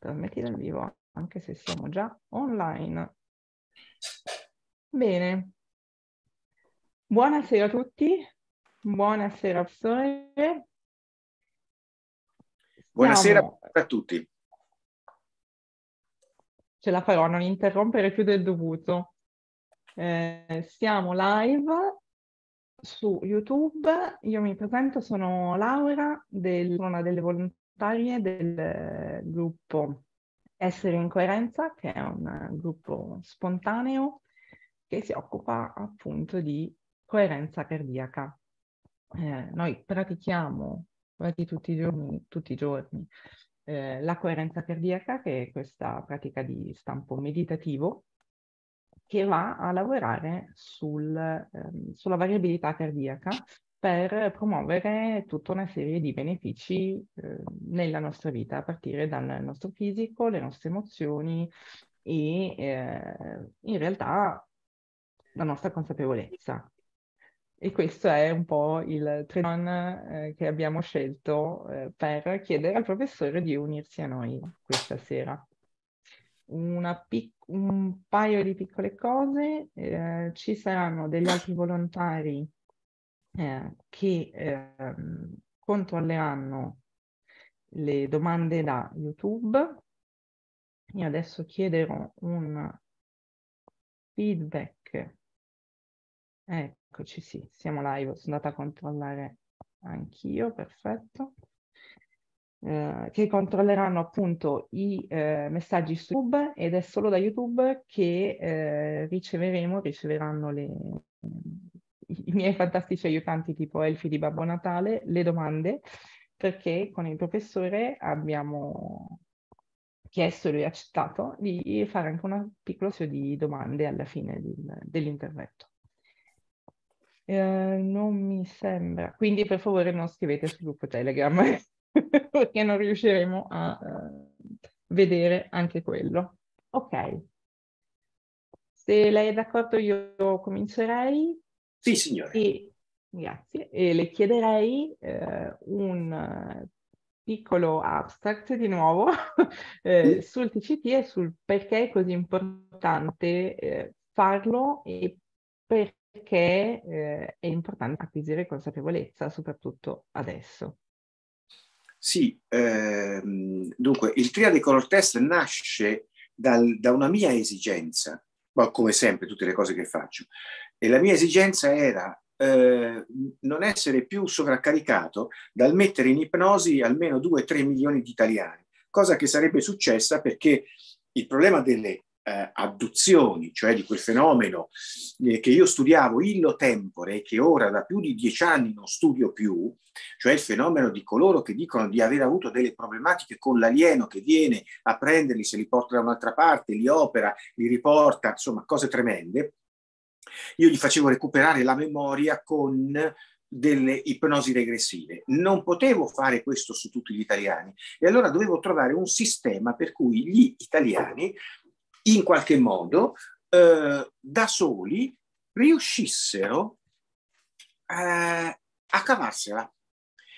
trasmetti esatto, in vivo, anche se siamo già online. Bene. Buonasera a tutti, buonasera professore. Buonasera a tutti. Ce la farò, a non interrompere più del dovuto. Eh, siamo live su YouTube, io mi presento, sono Laura del Zona delle volontarie varie del gruppo Essere in Coerenza, che è un gruppo spontaneo che si occupa appunto di coerenza cardiaca. Eh, noi pratichiamo quasi tutti i giorni, tutti i giorni eh, la coerenza cardiaca, che è questa pratica di stampo meditativo, che va a lavorare sul, ehm, sulla variabilità cardiaca per promuovere tutta una serie di benefici eh, nella nostra vita, a partire dal nostro fisico, le nostre emozioni e eh, in realtà la nostra consapevolezza. E questo è un po' il trenon eh, che abbiamo scelto eh, per chiedere al professore di unirsi a noi questa sera. Pic- un paio di piccole cose, eh, ci saranno degli altri volontari eh, che eh, controlleranno le domande da YouTube. Io adesso chiederò un feedback. Eccoci, sì, siamo live, sono andata a controllare anch'io, perfetto. Eh, che controlleranno appunto i eh, messaggi su YouTube ed è solo da YouTube che eh, riceveremo, riceveranno le, i miei fantastici aiutanti tipo Elfi di Babbo Natale, le domande, perché con il professore abbiamo chiesto e lui ha accettato di fare anche un piccolo serie di domande alla fine di, dell'intervento. Eh, non mi sembra, quindi per favore non scrivete sul gruppo Telegram perché non riusciremo a uh, vedere anche quello. Ok, se lei è d'accordo io comincerei sì, signore. grazie. E le chiederei eh, un eh, piccolo abstract di nuovo eh, sul TCT e sul perché è così importante eh, farlo e perché eh, è importante acquisire consapevolezza, soprattutto adesso. Sì, ehm, dunque il triade color test nasce dal, da una mia esigenza, ma come sempre tutte le cose che faccio, e la mia esigenza era eh, non essere più sovraccaricato dal mettere in ipnosi almeno 2-3 milioni di italiani, cosa che sarebbe successa perché il problema delle eh, adduzioni, cioè di quel fenomeno eh, che io studiavo illo tempore e che ora da più di dieci anni non studio più, cioè il fenomeno di coloro che dicono di aver avuto delle problematiche con l'alieno che viene a prenderli, se li porta da un'altra parte, li opera, li riporta, insomma cose tremende, io gli facevo recuperare la memoria con delle ipnosi regressive. Non potevo fare questo su tutti gli italiani e allora dovevo trovare un sistema per cui gli italiani in qualche modo eh, da soli riuscissero eh, a cavarsela.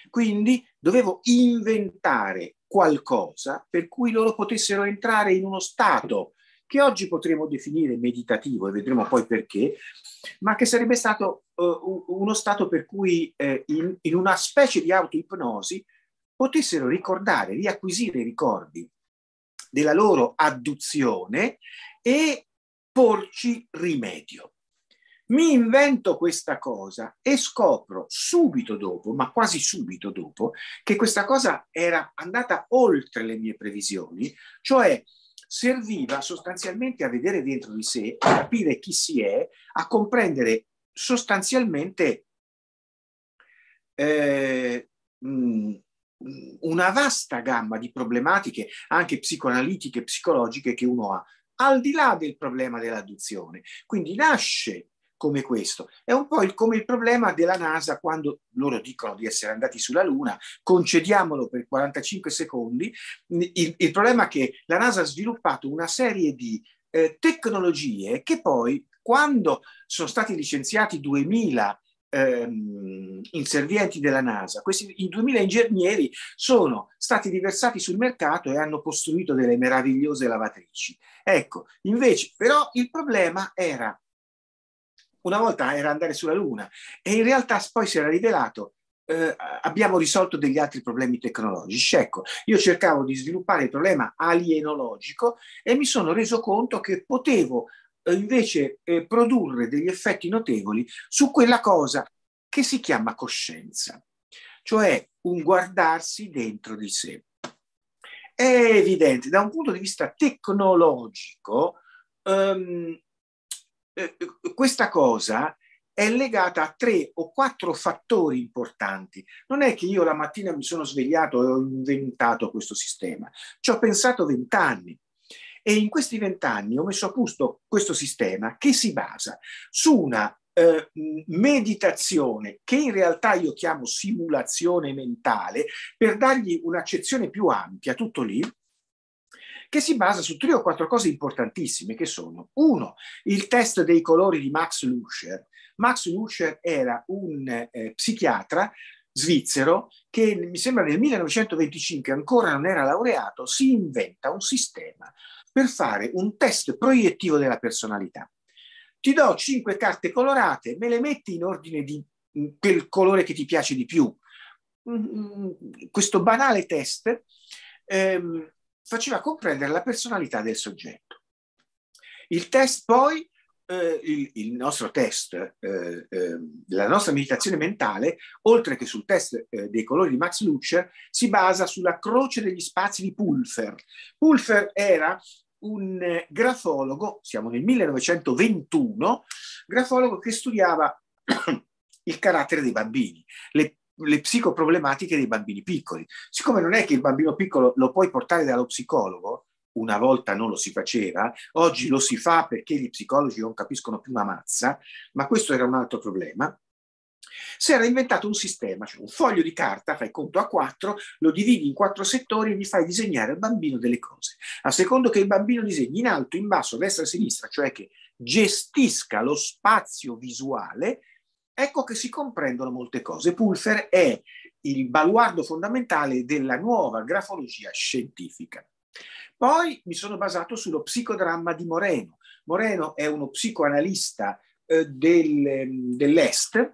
Quindi dovevo inventare qualcosa per cui loro potessero entrare in uno stato che oggi potremmo definire meditativo, e vedremo poi perché, ma che sarebbe stato uh, uno stato per cui uh, in, in, una specie di autoipnosi potessero ricordare, riacquisire i ricordi della loro adduzione e porci rimedio. Mi invento questa cosa e scopro subito dopo, ma quasi subito dopo, che questa cosa era andata oltre le mie previsioni, cioè serviva sostanzialmente a vedere dentro di sé, a capire chi si è, a comprendere sostanzialmente eh, una vasta gamma di problematiche, anche psicoanalitiche, psicologiche, che uno ha, al di là del problema dell'adduzione. Quindi nasce come questo. È un po' il, come il problema della NASA quando loro dicono di essere andati sulla Luna, concediamolo per 45 secondi. Il, il problema è che la NASA ha sviluppato una serie di eh, tecnologie che poi, quando sono stati licenziati 2000 Ehm, inservienti della NASA. Questi i 2000 ingegneri sono stati riversati sul mercato e hanno costruito delle meravigliose lavatrici. Ecco, invece, però il problema era una volta era andare sulla Luna e in realtà poi si era rivelato eh, abbiamo risolto degli altri problemi tecnologici. Ecco, io cercavo di sviluppare il problema alienologico e mi sono reso conto che potevo eh, invece eh, produrre degli effetti notevoli su quella cosa che si chiama coscienza, cioè un guardarsi dentro di sé. È evidente, da un punto di vista tecnologico, ehm, eh, eh, questa cosa è legata a tre o quattro fattori importanti. Non è che io la mattina mi sono svegliato e ho inventato questo sistema, ci ho pensato vent'anni. E in questi vent'anni ho messo a posto questo sistema che si basa su una eh, meditazione che in realtà io chiamo simulazione mentale per dargli un'accezione più ampia, tutto lì, che si basa su tre o quattro cose importantissime che sono, uno, il test dei colori di Max Luscher. Max Luscher era un eh, psichiatra svizzero che mi sembra nel 1925 ancora non era laureato, si inventa un sistema per fare un test proiettivo della personalità. Ti do cinque carte colorate, me le metti in ordine di mm, quel colore che ti piace di più. Mm, mm, questo banale test ehm, faceva comprendere la personalità del soggetto. Il test poi, eh, il, il, nostro test, eh, eh, la nostra meditazione mentale, oltre che sul test eh, dei colori di Max Lutscher, si basa sulla croce degli spazi di Pulfer. Pulfer era un eh, grafologo, siamo nel 1921, grafologo che studiava il carattere dei bambini, le le psicoproblematiche dei bambini piccoli. Siccome non è che il bambino piccolo lo puoi portare dallo psicologo, una volta non lo si faceva, oggi lo si fa perché gli psicologi non capiscono più una mazza, ma questo era un altro problema. Si era inventato un sistema, cioè un foglio di carta, fai conto a quattro, lo dividi in quattro settori e gli fai disegnare al bambino delle cose. A secondo che il bambino disegni in alto, in basso, destra e sinistra, cioè che gestisca lo spazio visuale, ecco che si comprendono molte cose. Pulfer è il baluardo fondamentale della nuova grafologia scientifica. Poi mi sono basato sullo psicodramma di Moreno. Moreno è uno psicoanalista eh, del, ehm, dell'Est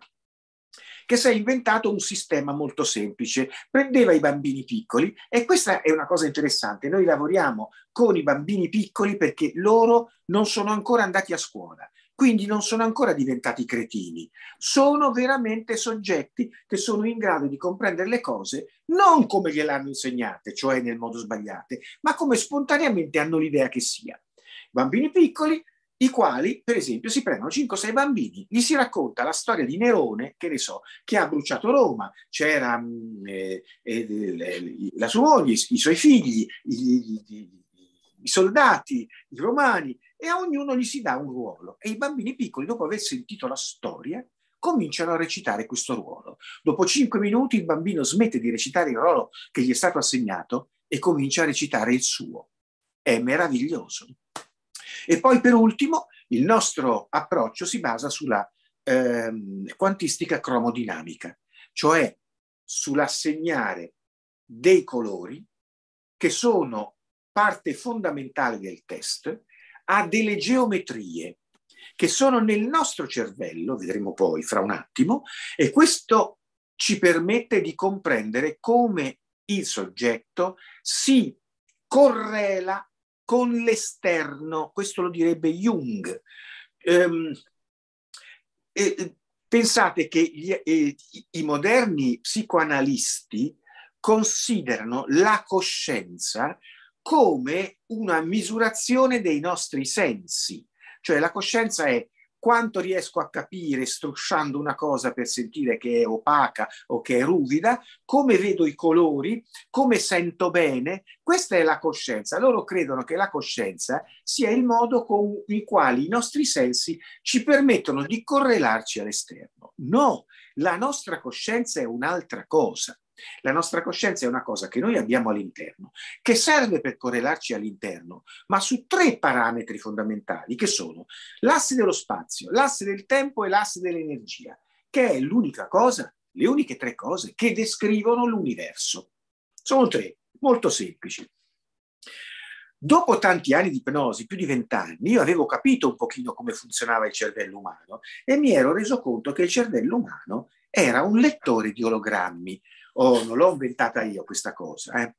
che si è inventato un sistema molto semplice. Prendeva i bambini piccoli e questa è una cosa interessante. Noi lavoriamo con i bambini piccoli perché loro non sono ancora andati a scuola quindi non sono ancora diventati cretini, sono veramente soggetti che sono in grado di comprendere le cose non come gliel'hanno insegnate, cioè nel modo sbagliato, ma come spontaneamente hanno l'idea che sia. Bambini piccoli, i quali, per esempio, si prendono 5-6 bambini, gli si racconta la storia di Nerone, che ne so, che ha bruciato Roma, c'era mm, eh, eh, la sua moglie, i suoi figli, i, i, i soldati, i romani, e a ognuno gli si dà un ruolo e i bambini piccoli, dopo aver sentito la storia, cominciano a recitare questo ruolo. Dopo cinque minuti il bambino smette di recitare il ruolo che gli è stato assegnato e comincia a recitare il suo. È meraviglioso. E poi per ultimo il nostro approccio si basa sulla ehm, quantistica cromodinamica, cioè sull'assegnare dei colori che sono parte fondamentale del test ha delle geometrie che sono nel nostro cervello, vedremo poi fra un attimo, e questo ci permette di comprendere come il soggetto si correla con l'esterno, questo lo direbbe Jung. Ehm, e, pensate che gli, e, i moderni psicoanalisti considerano la coscienza come una misurazione dei nostri sensi. Cioè la coscienza è quanto riesco a capire strusciando una cosa per sentire che è opaca o che è ruvida, come vedo i colori, come sento bene, questa è la coscienza. Loro credono che la coscienza sia il modo con il quale i nostri sensi ci permettono di correlarci all'esterno. No, la nostra coscienza è un'altra cosa. La nostra coscienza è una cosa che noi abbiamo all'interno, che serve per correlarci all'interno, ma su tre parametri fondamentali che sono l'asse dello spazio, l'asse del tempo e l'asse dell'energia, che è l'unica cosa, le uniche tre cose che descrivono l'universo. Sono tre, molto semplici. Dopo tanti anni di ipnosi, più di vent'anni, io avevo capito un pochino come funzionava il cervello umano e mi ero reso conto che il cervello umano era un lettore di ologrammi, oh, non l'ho inventata io questa cosa. Eh.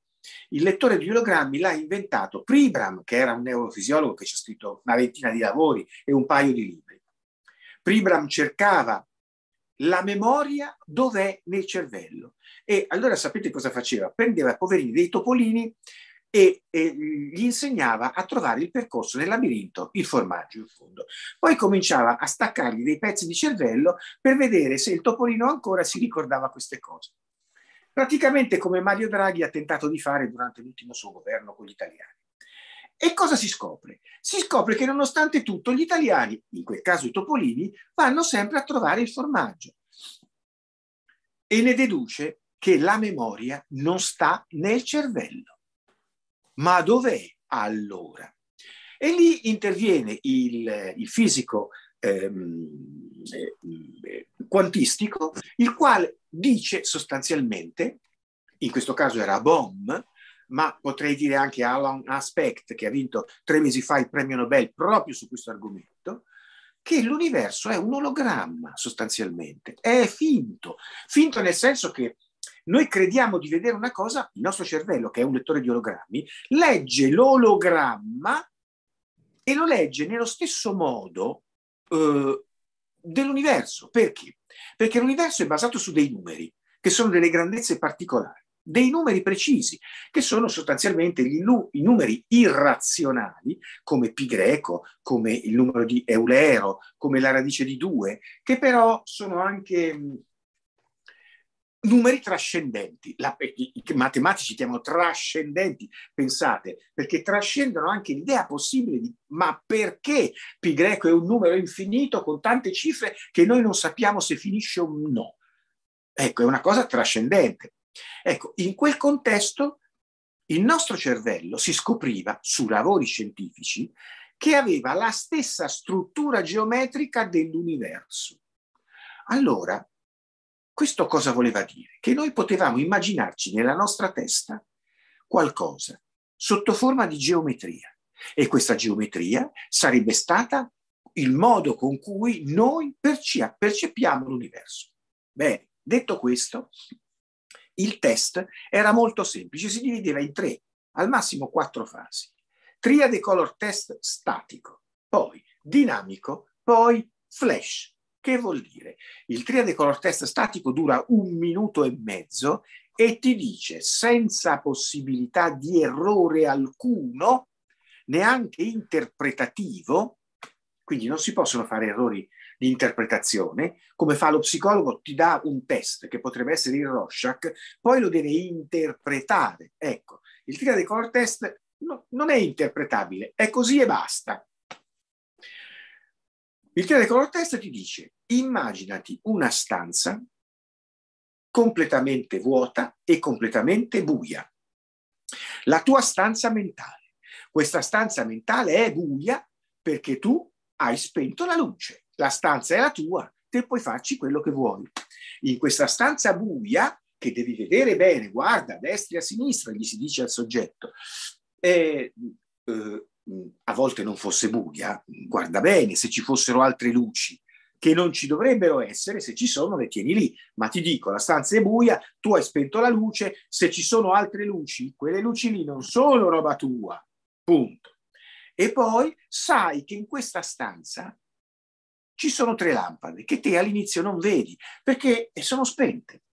Il lettore di ologrammi l'ha inventato Pribram, che era un neurofisiologo che ci ha scritto una ventina di lavori e un paio di libri. Pribram cercava la memoria dov'è nel cervello. E allora sapete cosa faceva? Prendeva poverini dei topolini e, e, gli insegnava a trovare il percorso nel labirinto, il formaggio in fondo. Poi cominciava a staccargli dei pezzi di cervello per vedere se il topolino ancora si ricordava queste cose praticamente come Mario Draghi ha tentato di fare durante l'ultimo suo governo con gli italiani. E cosa si scopre? Si scopre che nonostante tutto gli italiani, in quel caso i topolini, vanno sempre a trovare il formaggio. E ne deduce che la memoria non sta nel cervello. Ma dov'è allora? E lì interviene il, il fisico ehm, eh, mm, eh, quantistico, il quale dice sostanzialmente, in questo caso era Bohm, ma potrei dire anche Alan Aspect, che ha vinto tre mesi fa il premio Nobel proprio su questo argomento, che l'universo è un ologramma sostanzialmente, è finto, finto nel senso che noi crediamo di vedere una cosa, il nostro cervello, che è un lettore di ologrammi, legge l'ologramma e lo legge nello stesso modo eh, dell'universo. Perché? Perché l'universo è basato su dei numeri, che sono delle grandezze particolari, dei numeri precisi, che sono sostanzialmente lu- i numeri irrazionali, come pi greco, come il numero di Eulero, come la radice di 2, che però sono anche numeri trascendenti, La, eh, i, i, matematici chiamano trascendenti, pensate, perché trascendono anche l'idea possibile di ma perché pi greco è un numero infinito con tante cifre che noi non sappiamo se finisce o no. Ecco, è una cosa trascendente. Ecco, in quel contesto il nostro cervello si scopriva su lavori scientifici che aveva la stessa struttura geometrica dell'universo. Allora, questo cosa voleva dire? Che noi potevamo immaginarci nella nostra testa qualcosa sotto forma di geometria e questa geometria sarebbe stata il modo con cui noi percepiamo l'universo. Bene, detto questo, il test era molto semplice, si divideva in tre, al massimo quattro fasi. Triade color test statico, poi dinamico, poi flash. Che vuol dire? Il triade color test statico dura un minuto e mezzo e ti dice senza possibilità di errore alcuno, neanche interpretativo, quindi non si possono fare errori di interpretazione, come fa lo psicologo, ti dà un test che potrebbe essere il Rorschach, poi lo deve interpretare. Ecco, il triade color test no, non è interpretabile, è così e basta. Il piede con la testa ti dice, immaginati una stanza completamente vuota e completamente buia. La tua stanza mentale. Questa stanza mentale è buia perché tu hai spento la luce. La stanza è la tua, te puoi farci quello che vuoi. In questa stanza buia, che devi vedere bene, guarda a destra e a sinistra, gli si dice al soggetto, è, eh, Mm, a volte non fosse buia, mm, guarda bene, se ci fossero altre luci, che non ci dovrebbero essere, se ci sono le tieni lì, ma ti dico, la stanza è buia, tu hai spento la luce, se ci sono altre luci, quelle luci lì non sono roba tua, punto. E poi sai che in questa stanza ci sono tre lampade che te all'inizio non vedi perché eh, sono spente.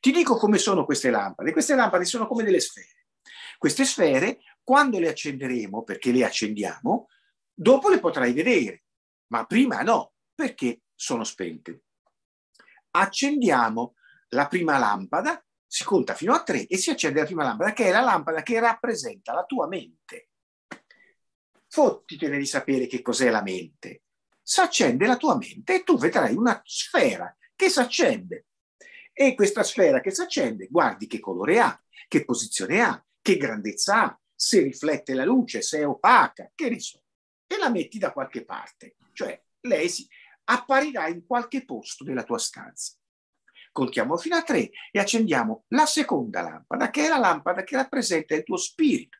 Ti dico come sono queste lampade. Queste lampade sono come delle sfere. Queste sfere quando le accenderemo, perché le accendiamo, dopo le potrai vedere, ma prima no, perché sono spente. Accendiamo la prima lampada, si conta fino a tre e si accende la prima lampada, che è la lampada che rappresenta la tua mente. Fottitene di sapere che cos'è la mente. Si accende la tua mente e tu vedrai una sfera che si accende. E questa sfera che si accende, guardi che colore ha, che posizione ha, che grandezza ha, se riflette la luce, se è opaca, che ne so, e la metti da qualche parte, cioè lei si, apparirà in qualche posto della tua stanza. Contiamo fino a tre e accendiamo la seconda lampada, che è la lampada che rappresenta il tuo spirito.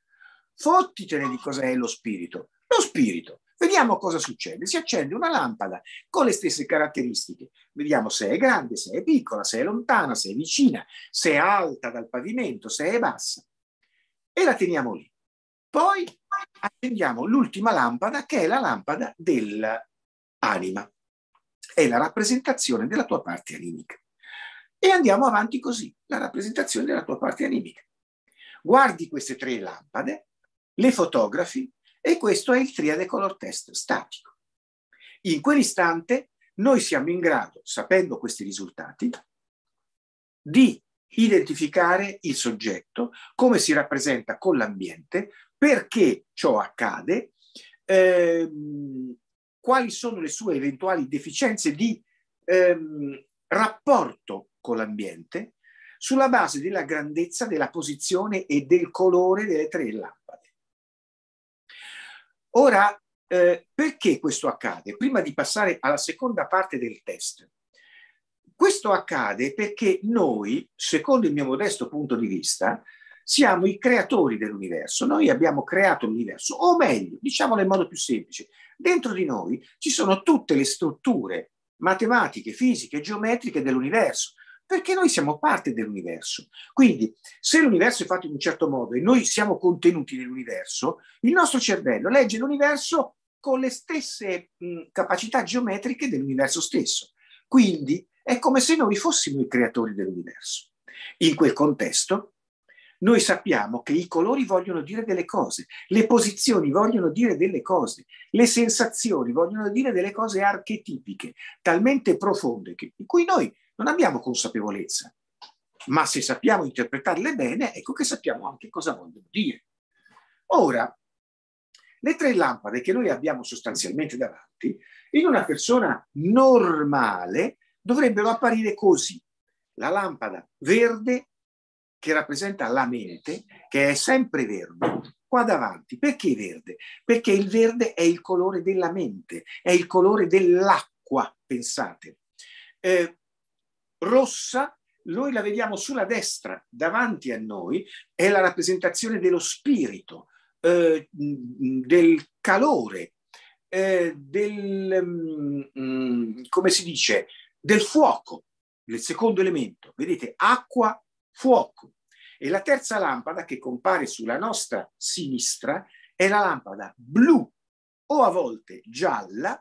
Fottitene di cos'è lo spirito. Lo spirito. Vediamo cosa succede. Si accende una lampada con le stesse caratteristiche. Vediamo se è grande, se è piccola, se è lontana, se è vicina, se è alta dal pavimento, se è bassa e la teniamo lì. Poi accendiamo l'ultima lampada che è la lampada dell'anima, è la rappresentazione della tua parte animica. E andiamo avanti così, la rappresentazione della tua parte animica. Guardi queste tre lampade, le fotografi e questo è il triade color test statico. In quell'istante noi siamo in grado, sapendo questi risultati, di identificare il soggetto, come si rappresenta con l'ambiente, perché ciò accade, ehm, quali sono le sue eventuali deficienze di ehm, rapporto con l'ambiente, sulla base della grandezza, della posizione e del colore delle tre lampade. Ora, eh, perché questo accade? Prima di passare alla seconda parte del test, questo accade perché noi, secondo il mio modesto punto di vista, siamo i creatori dell'universo, noi abbiamo creato l'universo, o meglio, diciamolo in modo più semplice, dentro di noi ci sono tutte le strutture matematiche, fisiche, geometriche dell'universo, perché noi siamo parte dell'universo. Quindi, se l'universo è fatto in un certo modo e noi siamo contenuti nell'universo, il nostro cervello legge l'universo con le stesse mh, capacità geometriche dell'universo stesso. Quindi, è come se noi fossimo i creatori dell'universo. In quel contesto noi sappiamo che i colori vogliono dire delle cose, le posizioni vogliono dire delle cose, le sensazioni vogliono dire delle cose archetipiche, talmente profonde che, di cui noi non abbiamo consapevolezza. Ma se sappiamo interpretarle bene, ecco che sappiamo anche cosa vogliono dire. Ora, le tre lampade che noi abbiamo sostanzialmente davanti, in una persona normale dovrebbero apparire così. La lampada verde che rappresenta la mente, che è sempre verde, qua davanti. Perché verde? Perché il verde è il colore della mente, è il colore dell'acqua, pensate. Eh, rossa, noi la vediamo sulla destra, davanti a noi, è la rappresentazione dello spirito, eh, del calore, eh, del, um, come si dice, del fuoco, nel secondo elemento. Vedete, acqua, fuoco. E la terza lampada che compare sulla nostra sinistra è la lampada blu o a volte gialla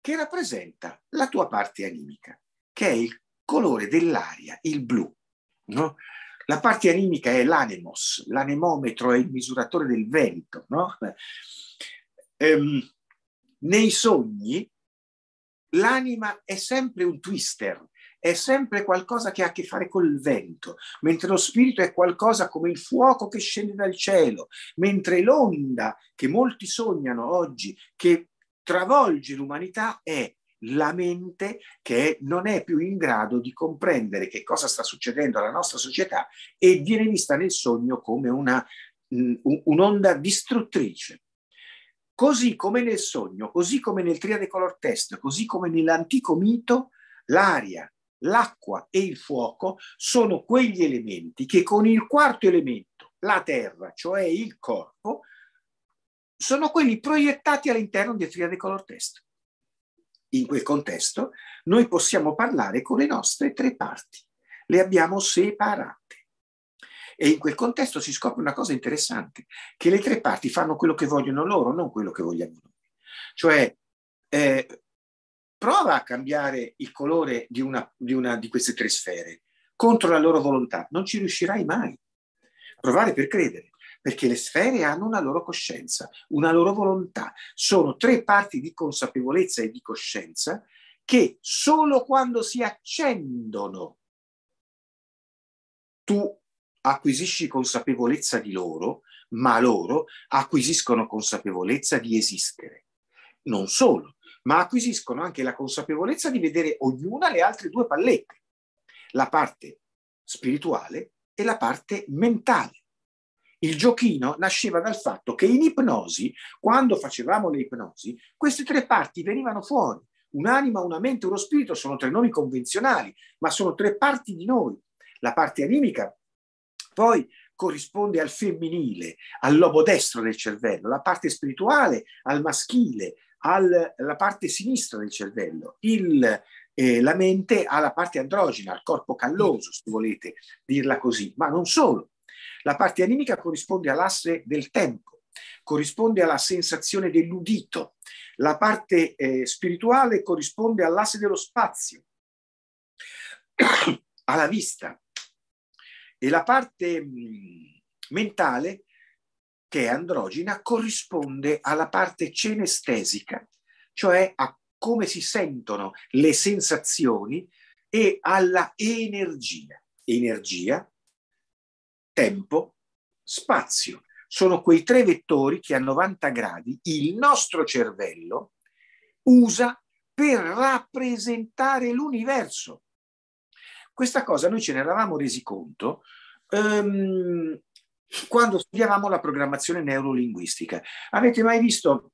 che rappresenta la tua parte animica, che è il colore dell'aria, il blu. No? La parte animica è l'anemos, l'anemometro è il misuratore del vento. No? Ehm, nei sogni l'anima è sempre un twister, è sempre qualcosa che ha a che fare col vento, mentre lo spirito è qualcosa come il fuoco che scende dal cielo, mentre l'onda che molti sognano oggi, che travolge l'umanità, è la mente che non è più in grado di comprendere che cosa sta succedendo alla nostra società e viene vista nel sogno come una, mm, un'onda distruttrice. Così come nel sogno, così come nel triade color test, così come nell'antico mito, l'aria, l'acqua e il fuoco sono quegli elementi che con il quarto elemento, la terra, cioè il corpo, sono quelli proiettati all'interno del triade color test. In quel contesto noi possiamo parlare con le nostre tre parti, le abbiamo separate. E in quel contesto si scopre una cosa interessante, che le tre parti fanno quello che vogliono loro, non quello che vogliamo noi. Cioè, eh, prova a cambiare il colore di una, di una di queste tre sfere contro la loro volontà. Non ci riuscirai mai. Provare per credere perché le sfere hanno una loro coscienza, una loro volontà. Sono tre parti di consapevolezza e di coscienza che solo quando si accendono tu acquisisci consapevolezza di loro, ma loro acquisiscono consapevolezza di esistere. Non solo, ma acquisiscono anche la consapevolezza di vedere ognuna le altre due pallette, la parte spirituale e la parte mentale. Il giochino nasceva dal fatto che in ipnosi, quando facevamo le ipnosi, queste tre parti venivano fuori. Un'anima, una mente, uno spirito sono tre nomi convenzionali, ma sono tre parti di noi. La parte animica poi corrisponde al femminile, al lobo destro del cervello, la parte spirituale al maschile, alla parte sinistra del cervello. Il, eh, la mente alla parte androgena, al corpo calloso, se volete dirla così, ma non solo. La parte animica corrisponde all'asse del tempo, corrisponde alla sensazione dell'udito, la parte eh, spirituale corrisponde all'asse dello spazio, alla vista, e la parte mentale che è androgena corrisponde alla parte cenestesica, cioè a come si sentono le sensazioni e alla energia. Energia, tempo, spazio. Sono quei tre vettori che a 90 gradi il nostro cervello usa per rappresentare l'universo. Questa cosa noi ce ne eravamo resi conto ehm, quando studiavamo la programmazione neurolinguistica. Avete mai visto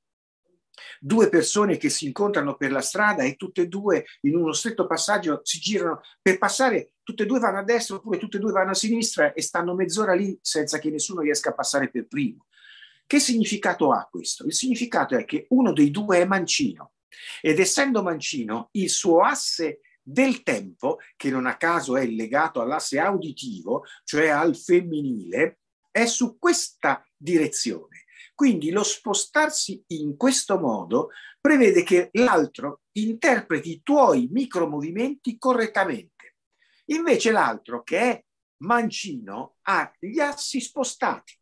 due persone che si incontrano per la strada e tutte e due in uno stretto passaggio si girano per passare, tutte e due vanno a destra oppure tutte e due vanno a sinistra e stanno mezz'ora lì senza che nessuno riesca a passare per primo. Che significato ha questo? Il significato è che uno dei due è mancino ed essendo mancino il suo asse del tempo, che non a caso è legato all'asse auditivo, cioè al femminile, è su questa direzione. Quindi lo spostarsi in questo modo prevede che l'altro interpreti i tuoi micromovimenti correttamente. Invece l'altro, che è mancino, ha gli assi spostati.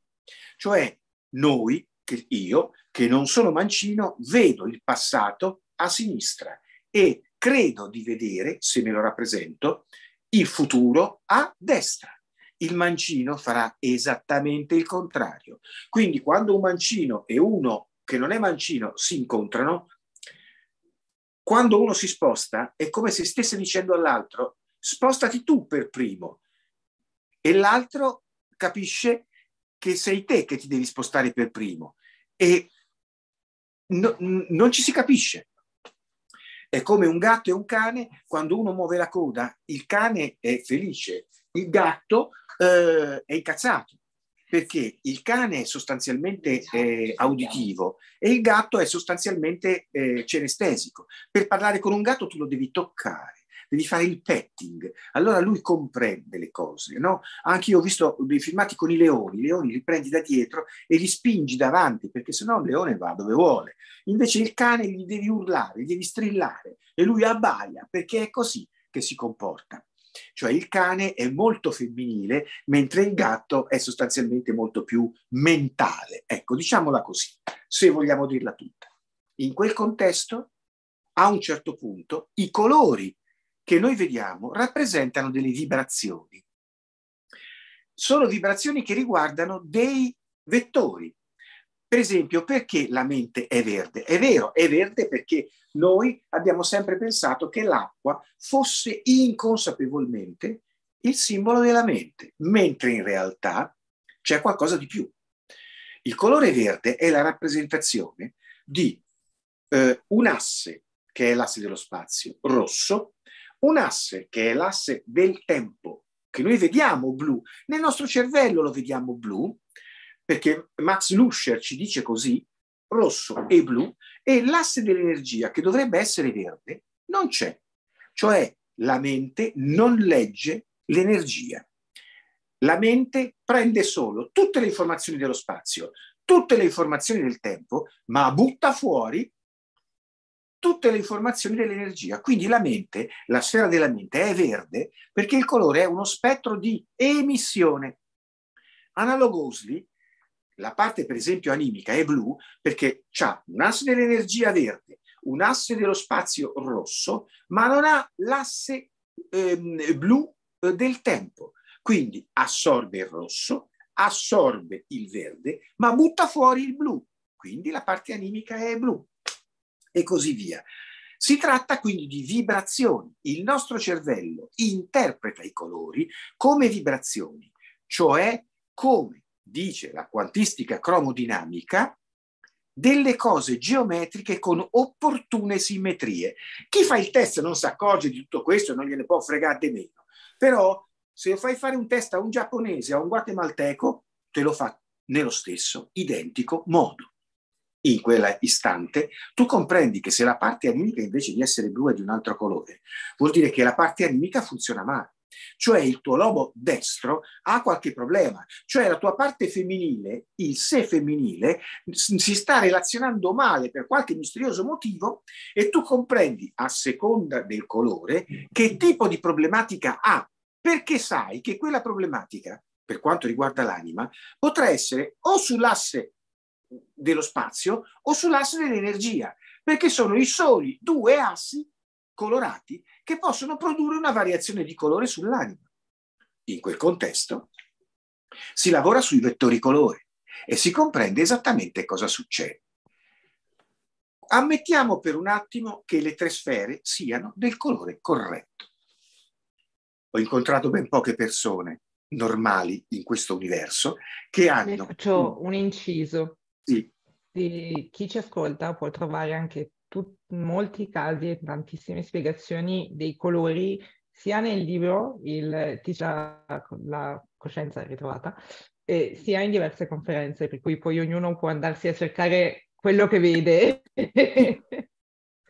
Cioè noi, che io, che non sono mancino, vedo il passato a sinistra e credo di vedere, se me lo rappresento, il futuro a destra. Il mancino farà esattamente il contrario. Quindi quando un mancino e uno che non è mancino si incontrano, quando uno si sposta è come se stesse dicendo all'altro spostati tu per primo e l'altro capisce che sei te che ti devi spostare per primo e no, non ci si capisce. È come un gatto e un cane, quando uno muove la coda, il cane è felice, il gatto eh, è incazzato, perché il cane è sostanzialmente esatto. eh, auditivo e il gatto è sostanzialmente eh, celestesico. Per parlare con un gatto tu lo devi toccare devi fare il petting. Allora lui comprende le cose, no? Anche io ho visto dei filmati con i leoni, i leoni li prendi da dietro e li spingi davanti, perché sennò il leone va dove vuole. Invece il cane gli devi urlare, gli devi strillare e lui abbaia, perché è così che si comporta. Cioè il cane è molto femminile, mentre il gatto è sostanzialmente molto più mentale. Ecco, diciamola così, se vogliamo dirla tutta. In quel contesto, a un certo punto, i colori che noi vediamo rappresentano delle vibrazioni. Sono vibrazioni che riguardano dei vettori. Per esempio, perché la mente è verde? È vero, è verde perché noi abbiamo sempre pensato che l'acqua fosse inconsapevolmente il simbolo della mente, mentre in realtà c'è qualcosa di più. Il colore verde è la rappresentazione di eh, un asse, che è l'asse dello spazio, rosso, un asse che è l'asse del tempo, che noi vediamo blu, nel nostro cervello lo vediamo blu, perché Max Luscher ci dice così, rosso e blu, e l'asse dell'energia, che dovrebbe essere verde, non c'è. Cioè la mente non legge l'energia. La mente prende solo tutte le informazioni dello spazio, tutte le informazioni del tempo, ma butta fuori tutte le informazioni dell'energia. Quindi la mente, la sfera della mente è verde perché il colore è uno spettro di emissione. Analogously, la parte per esempio animica è blu perché ha un asse dell'energia verde, un asse dello spazio rosso, ma non ha l'asse ehm, blu eh, del tempo. Quindi assorbe il rosso, assorbe il verde, ma butta fuori il blu. Quindi la parte animica è blu e così via. Si tratta quindi di vibrazioni. Il nostro cervello interpreta i colori come vibrazioni, cioè come dice la quantistica cromodinamica, delle cose geometriche con opportune simmetrie. Chi fa il test non si accorge di tutto questo, e non gliene può fregare meno. Però se fai fare un test a un giapponese, a un guatemalteco, te lo fa nello stesso identico modo in quell'istante, tu comprendi che se la parte animica invece di essere blu è di un altro colore, vuol dire che la parte animica funziona male. Cioè il tuo lobo destro ha qualche problema, cioè la tua parte femminile, il sé femminile, si sta relazionando male per qualche misterioso motivo e tu comprendi a seconda del colore che tipo di problematica ha, perché sai che quella problematica, per quanto riguarda l'anima, potrà essere o sull'asse dello spazio o sull'asse dell'energia, perché sono i soli due assi colorati che possono produrre una variazione di colore sull'anima. In quel contesto si lavora sui vettori colore e si comprende esattamente cosa succede. Ammettiamo per un attimo che le tre sfere siano del colore corretto. Ho incontrato ben poche persone normali in questo universo che hanno... Ne faccio un inciso. Sì. Chi ci ascolta può trovare anche tut- molti casi e tantissime spiegazioni dei colori sia nel libro Il Tica, la coscienza ritrovata, eh, sia in diverse conferenze, per cui poi ognuno può andarsi a cercare quello che vede.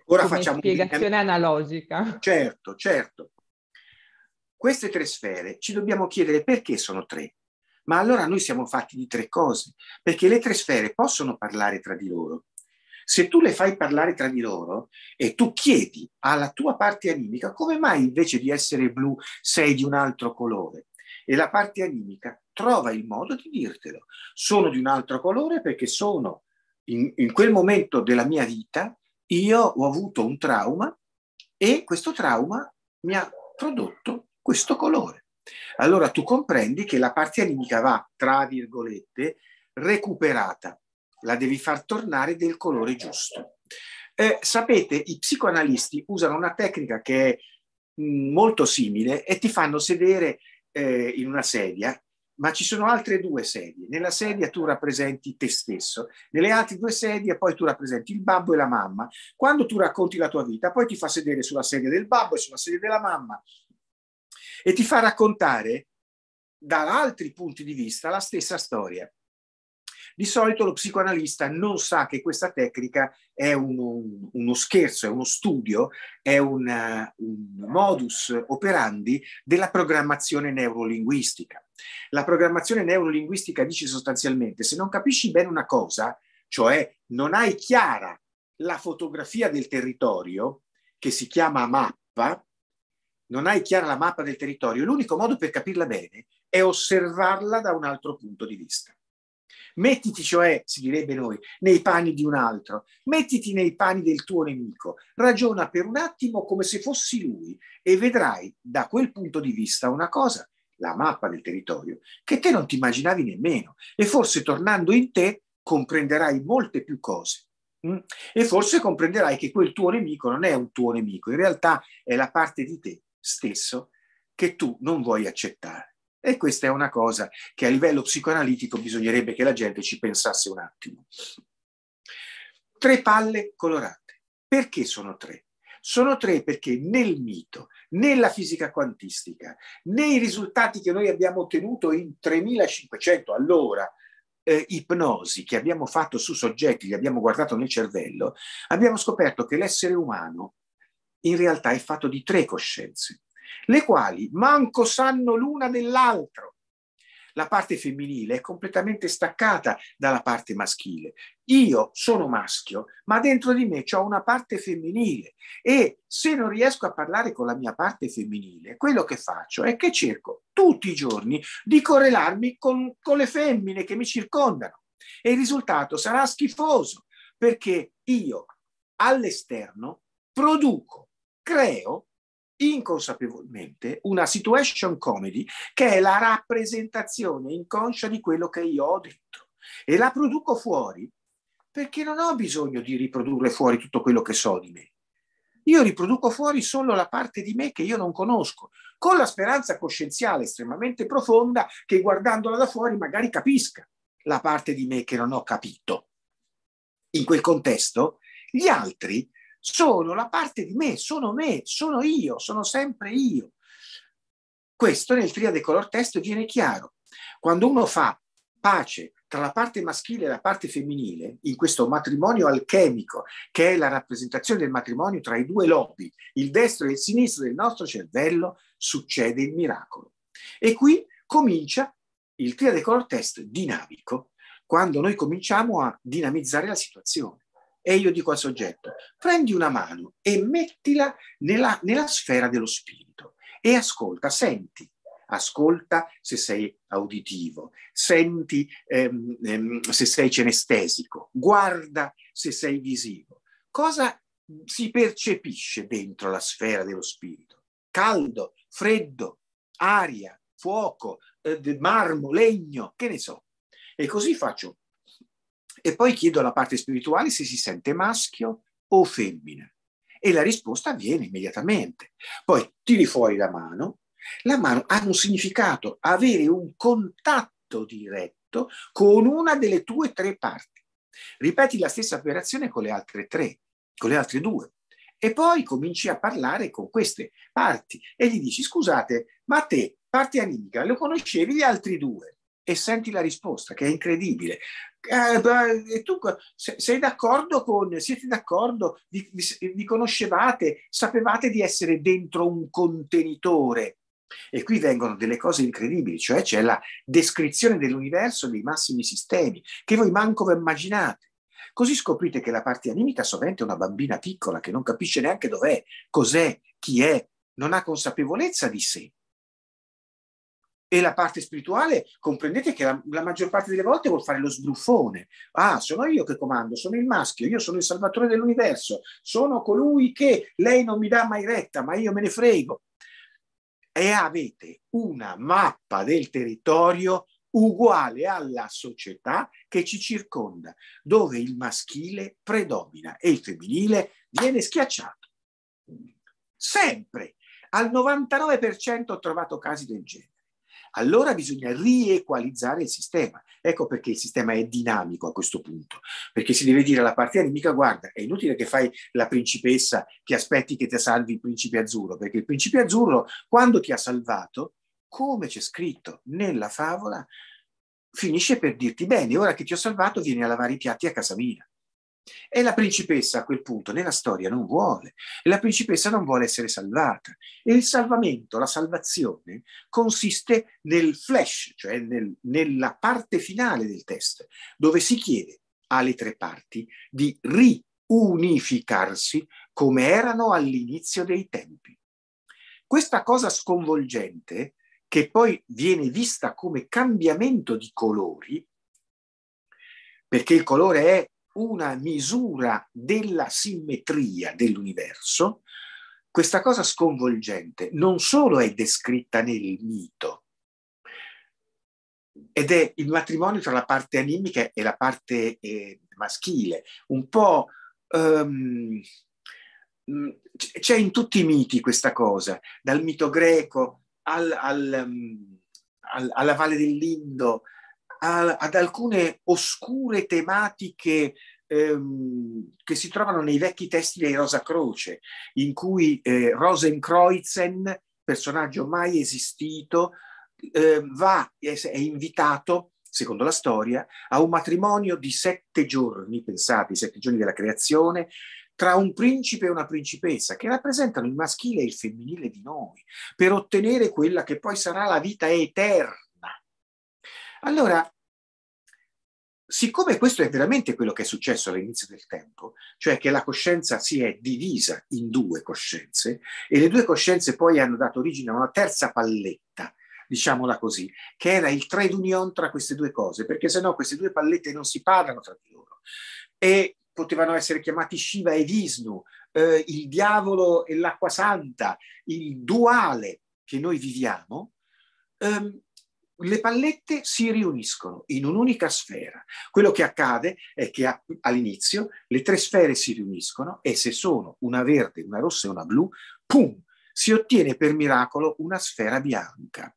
Ora facciamo spiegazione un... analogica. Certo, certo. Queste tre sfere ci dobbiamo chiedere perché sono tre. Ma allora noi siamo fatti di tre cose, perché le tre sfere possono parlare tra di loro. Se tu le fai parlare tra di loro e tu chiedi alla tua parte animica come mai invece di essere blu sei di un altro colore, e la parte animica trova il modo di dirtelo. Sono di un altro colore perché sono in, in quel momento della mia vita, io ho avuto un trauma e questo trauma mi ha prodotto questo colore. Allora tu comprendi che la parte animica va, tra virgolette, recuperata, la devi far tornare del colore giusto. Eh, sapete, i psicoanalisti usano una tecnica che è mm, molto simile e ti fanno sedere eh, in una sedia, ma ci sono altre due sedie. Nella sedia tu rappresenti te stesso, nelle altre due sedie poi tu rappresenti il babbo e la mamma. Quando tu racconti la tua vita, poi ti fa sedere sulla sedia del babbo e sulla sedia della mamma e ti fa raccontare da altri punti di vista la stessa storia. Di solito lo psicoanalista non sa che questa tecnica è uno, uno scherzo, è uno studio, è una, uh, un modus operandi della programmazione neurolinguistica. La programmazione neurolinguistica dice sostanzialmente se non capisci bene una cosa, cioè non hai chiara la fotografia del territorio, che si chiama mappa, non hai chiara la mappa del territorio, l'unico modo per capirla bene è osservarla da un altro punto di vista. Mettiti, cioè, si direbbe noi, nei panni di un altro, mettiti nei panni del tuo nemico, ragiona per un attimo come se fossi lui e vedrai da quel punto di vista una cosa, la mappa del territorio, che te non ti immaginavi nemmeno e forse tornando in te comprenderai molte più cose. Mm? E forse comprenderai che quel tuo nemico non è un tuo nemico, in realtà è la parte di te stesso che tu non vuoi accettare. E questa è una cosa che a livello psicoanalitico bisognerebbe che la gente ci pensasse un attimo. Tre palle colorate. Perché sono tre? Sono tre perché nel mito, nella fisica quantistica, nei risultati che noi abbiamo ottenuto in 3500 all'ora, eh, ipnosi che abbiamo fatto su soggetti, li abbiamo guardato nel cervello, abbiamo scoperto che l'essere umano in realtà è fatto di tre coscienze, le quali manco sanno l'una dell'altro. La parte femminile è completamente staccata dalla parte maschile. Io sono maschio, ma dentro di me ho una parte femminile e se non riesco a parlare con la mia parte femminile, quello che faccio è che cerco tutti i giorni di correlarmi con, con le femmine che mi circondano e il risultato sarà schifoso perché io all'esterno produco creo inconsapevolmente una situation comedy che è la rappresentazione inconscia di quello che io ho dentro e la produco fuori perché non ho bisogno di riprodurre fuori tutto quello che so di me. Io riproduco fuori solo la parte di me che io non conosco, con la speranza coscienziale estremamente profonda che guardandola da fuori magari capisca la parte di me che non ho capito. In quel contesto, gli altri sono la parte di me, sono me, sono io, sono sempre io. Questo nel triade color testo viene chiaro. Quando uno fa pace tra la parte maschile e la parte femminile, in questo matrimonio alchemico, che è la rappresentazione del matrimonio tra i due lobi, il destro e il sinistro del nostro cervello, succede il miracolo. E qui comincia il triade color test dinamico, quando noi cominciamo a dinamizzare la situazione. E io dico al soggetto, prendi una mano e mettila nella, nella sfera dello spirito e ascolta, senti, ascolta se sei auditivo, senti ehm, ehm, se sei cenestesico, guarda se sei visivo. Cosa si percepisce dentro la sfera dello spirito? Caldo, freddo, aria, fuoco, eh, marmo, legno, che ne so. E così faccio e poi chiedo alla parte spirituale se si sente maschio o femmina. E la risposta avviene immediatamente. Poi tiri fuori la mano. La mano ha un significato, avere un contatto diretto con una delle tue tre parti. Ripeti la stessa operazione con le altre tre, con le altre due. E poi cominci a parlare con queste parti e gli dici, scusate, ma te, parte animica, lo conoscevi gli altri due? e senti la risposta, che è incredibile. Eh, e tu sei d'accordo con, siete d'accordo, vi, vi, vi conoscevate, sapevate di essere dentro un contenitore. E qui vengono delle cose incredibili, cioè c'è la descrizione dell'universo dei massimi sistemi che voi manco vi immaginate. Così scoprite che la parte animica sovente è una bambina piccola che non capisce neanche dov'è, cos'è, chi è, non ha consapevolezza di sé. E la parte spirituale, comprendete che la, la, maggior parte delle volte vuol fare lo sbruffone. Ah, sono io che comando, sono il maschio, io sono il salvatore dell'universo, sono colui che lei non mi dà mai retta, ma io me ne frego. E avete una mappa del territorio uguale alla società che ci circonda, dove il maschile predomina e il femminile viene schiacciato. Sempre, al 99% ho trovato casi del genere allora bisogna riequalizzare il sistema. Ecco perché il sistema è dinamico a questo punto, perché si deve dire alla partita nemica guarda, è inutile che fai la principessa che aspetti che ti salvi il principe azzurro, perché il principe azzurro quando ti ha salvato, come c'è scritto nella favola, finisce per dirti bene, ora che ti ho salvato vieni a lavare i piatti a casa mia. E la principessa a quel punto nella storia non vuole, e la principessa non vuole essere salvata. E il salvamento, la salvazione, consiste nel flash, cioè nel, nella parte finale del testo, dove si chiede alle tre parti di riunificarsi come erano all'inizio dei tempi. Questa cosa sconvolgente, che poi viene vista come cambiamento di colori, perché il colore è una misura della simmetria dell'universo, questa cosa sconvolgente non solo è descritta nel mito, ed è il matrimonio tra la parte animica e la parte eh, maschile, un po'... Um, c'è in tutti i miti questa cosa, dal mito greco al, al, mm, al, alla Valle dell'Indo, a, ad alcune oscure tematiche ehm, che si trovano nei vecchi testi dei Rosa Croce, in cui eh, Rosenkreuzen, personaggio mai esistito, eh, va, è, è invitato secondo la storia, a un matrimonio di sette giorni, pensate, i sette giorni della creazione, tra un principe e una principessa, che rappresentano il maschile e il femminile di noi, per ottenere quella che poi sarà la vita eterna allora, siccome questo è veramente quello che è successo all'inizio del tempo, cioè che la coscienza si è divisa in due coscienze e le due coscienze poi hanno dato origine a una terza palletta, diciamola così, che era il trade union tra queste due cose, perché sennò queste due pallette non si parlano tra di loro. E potevano essere chiamati Shiva e Vishnu, eh, il diavolo e l'acqua santa, il duale che noi viviamo, ehm, le pallette si riuniscono in un'unica sfera. Quello che accade è che all'inizio le tre sfere si riuniscono e se sono una verde, una rossa e una blu, pum, si ottiene per miracolo una sfera bianca.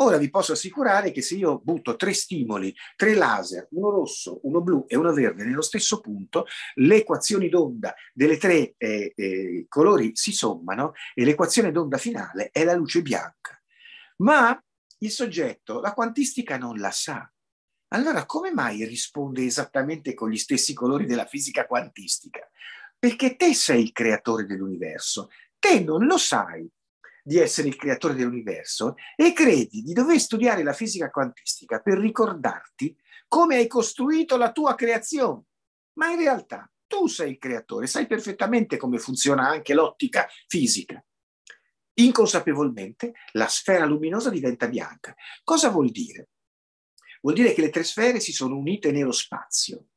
Ora vi posso assicurare che se io butto tre stimoli, tre laser, uno rosso, uno blu e uno verde nello stesso punto, le equazioni d'onda delle tre eh, eh, colori si sommano e l'equazione d'onda finale è la luce bianca. Ma il soggetto la quantistica non la sa. Allora come mai risponde esattamente con gli stessi colori della fisica quantistica? Perché te sei il creatore dell'universo, te non lo sai di essere il creatore dell'universo e credi di dover studiare la fisica quantistica per ricordarti come hai costruito la tua creazione. Ma in realtà tu sei il creatore, sai perfettamente come funziona anche l'ottica fisica inconsapevolmente la sfera luminosa diventa bianca. Cosa vuol dire? Vuol dire che le tre sfere si sono unite nello spazio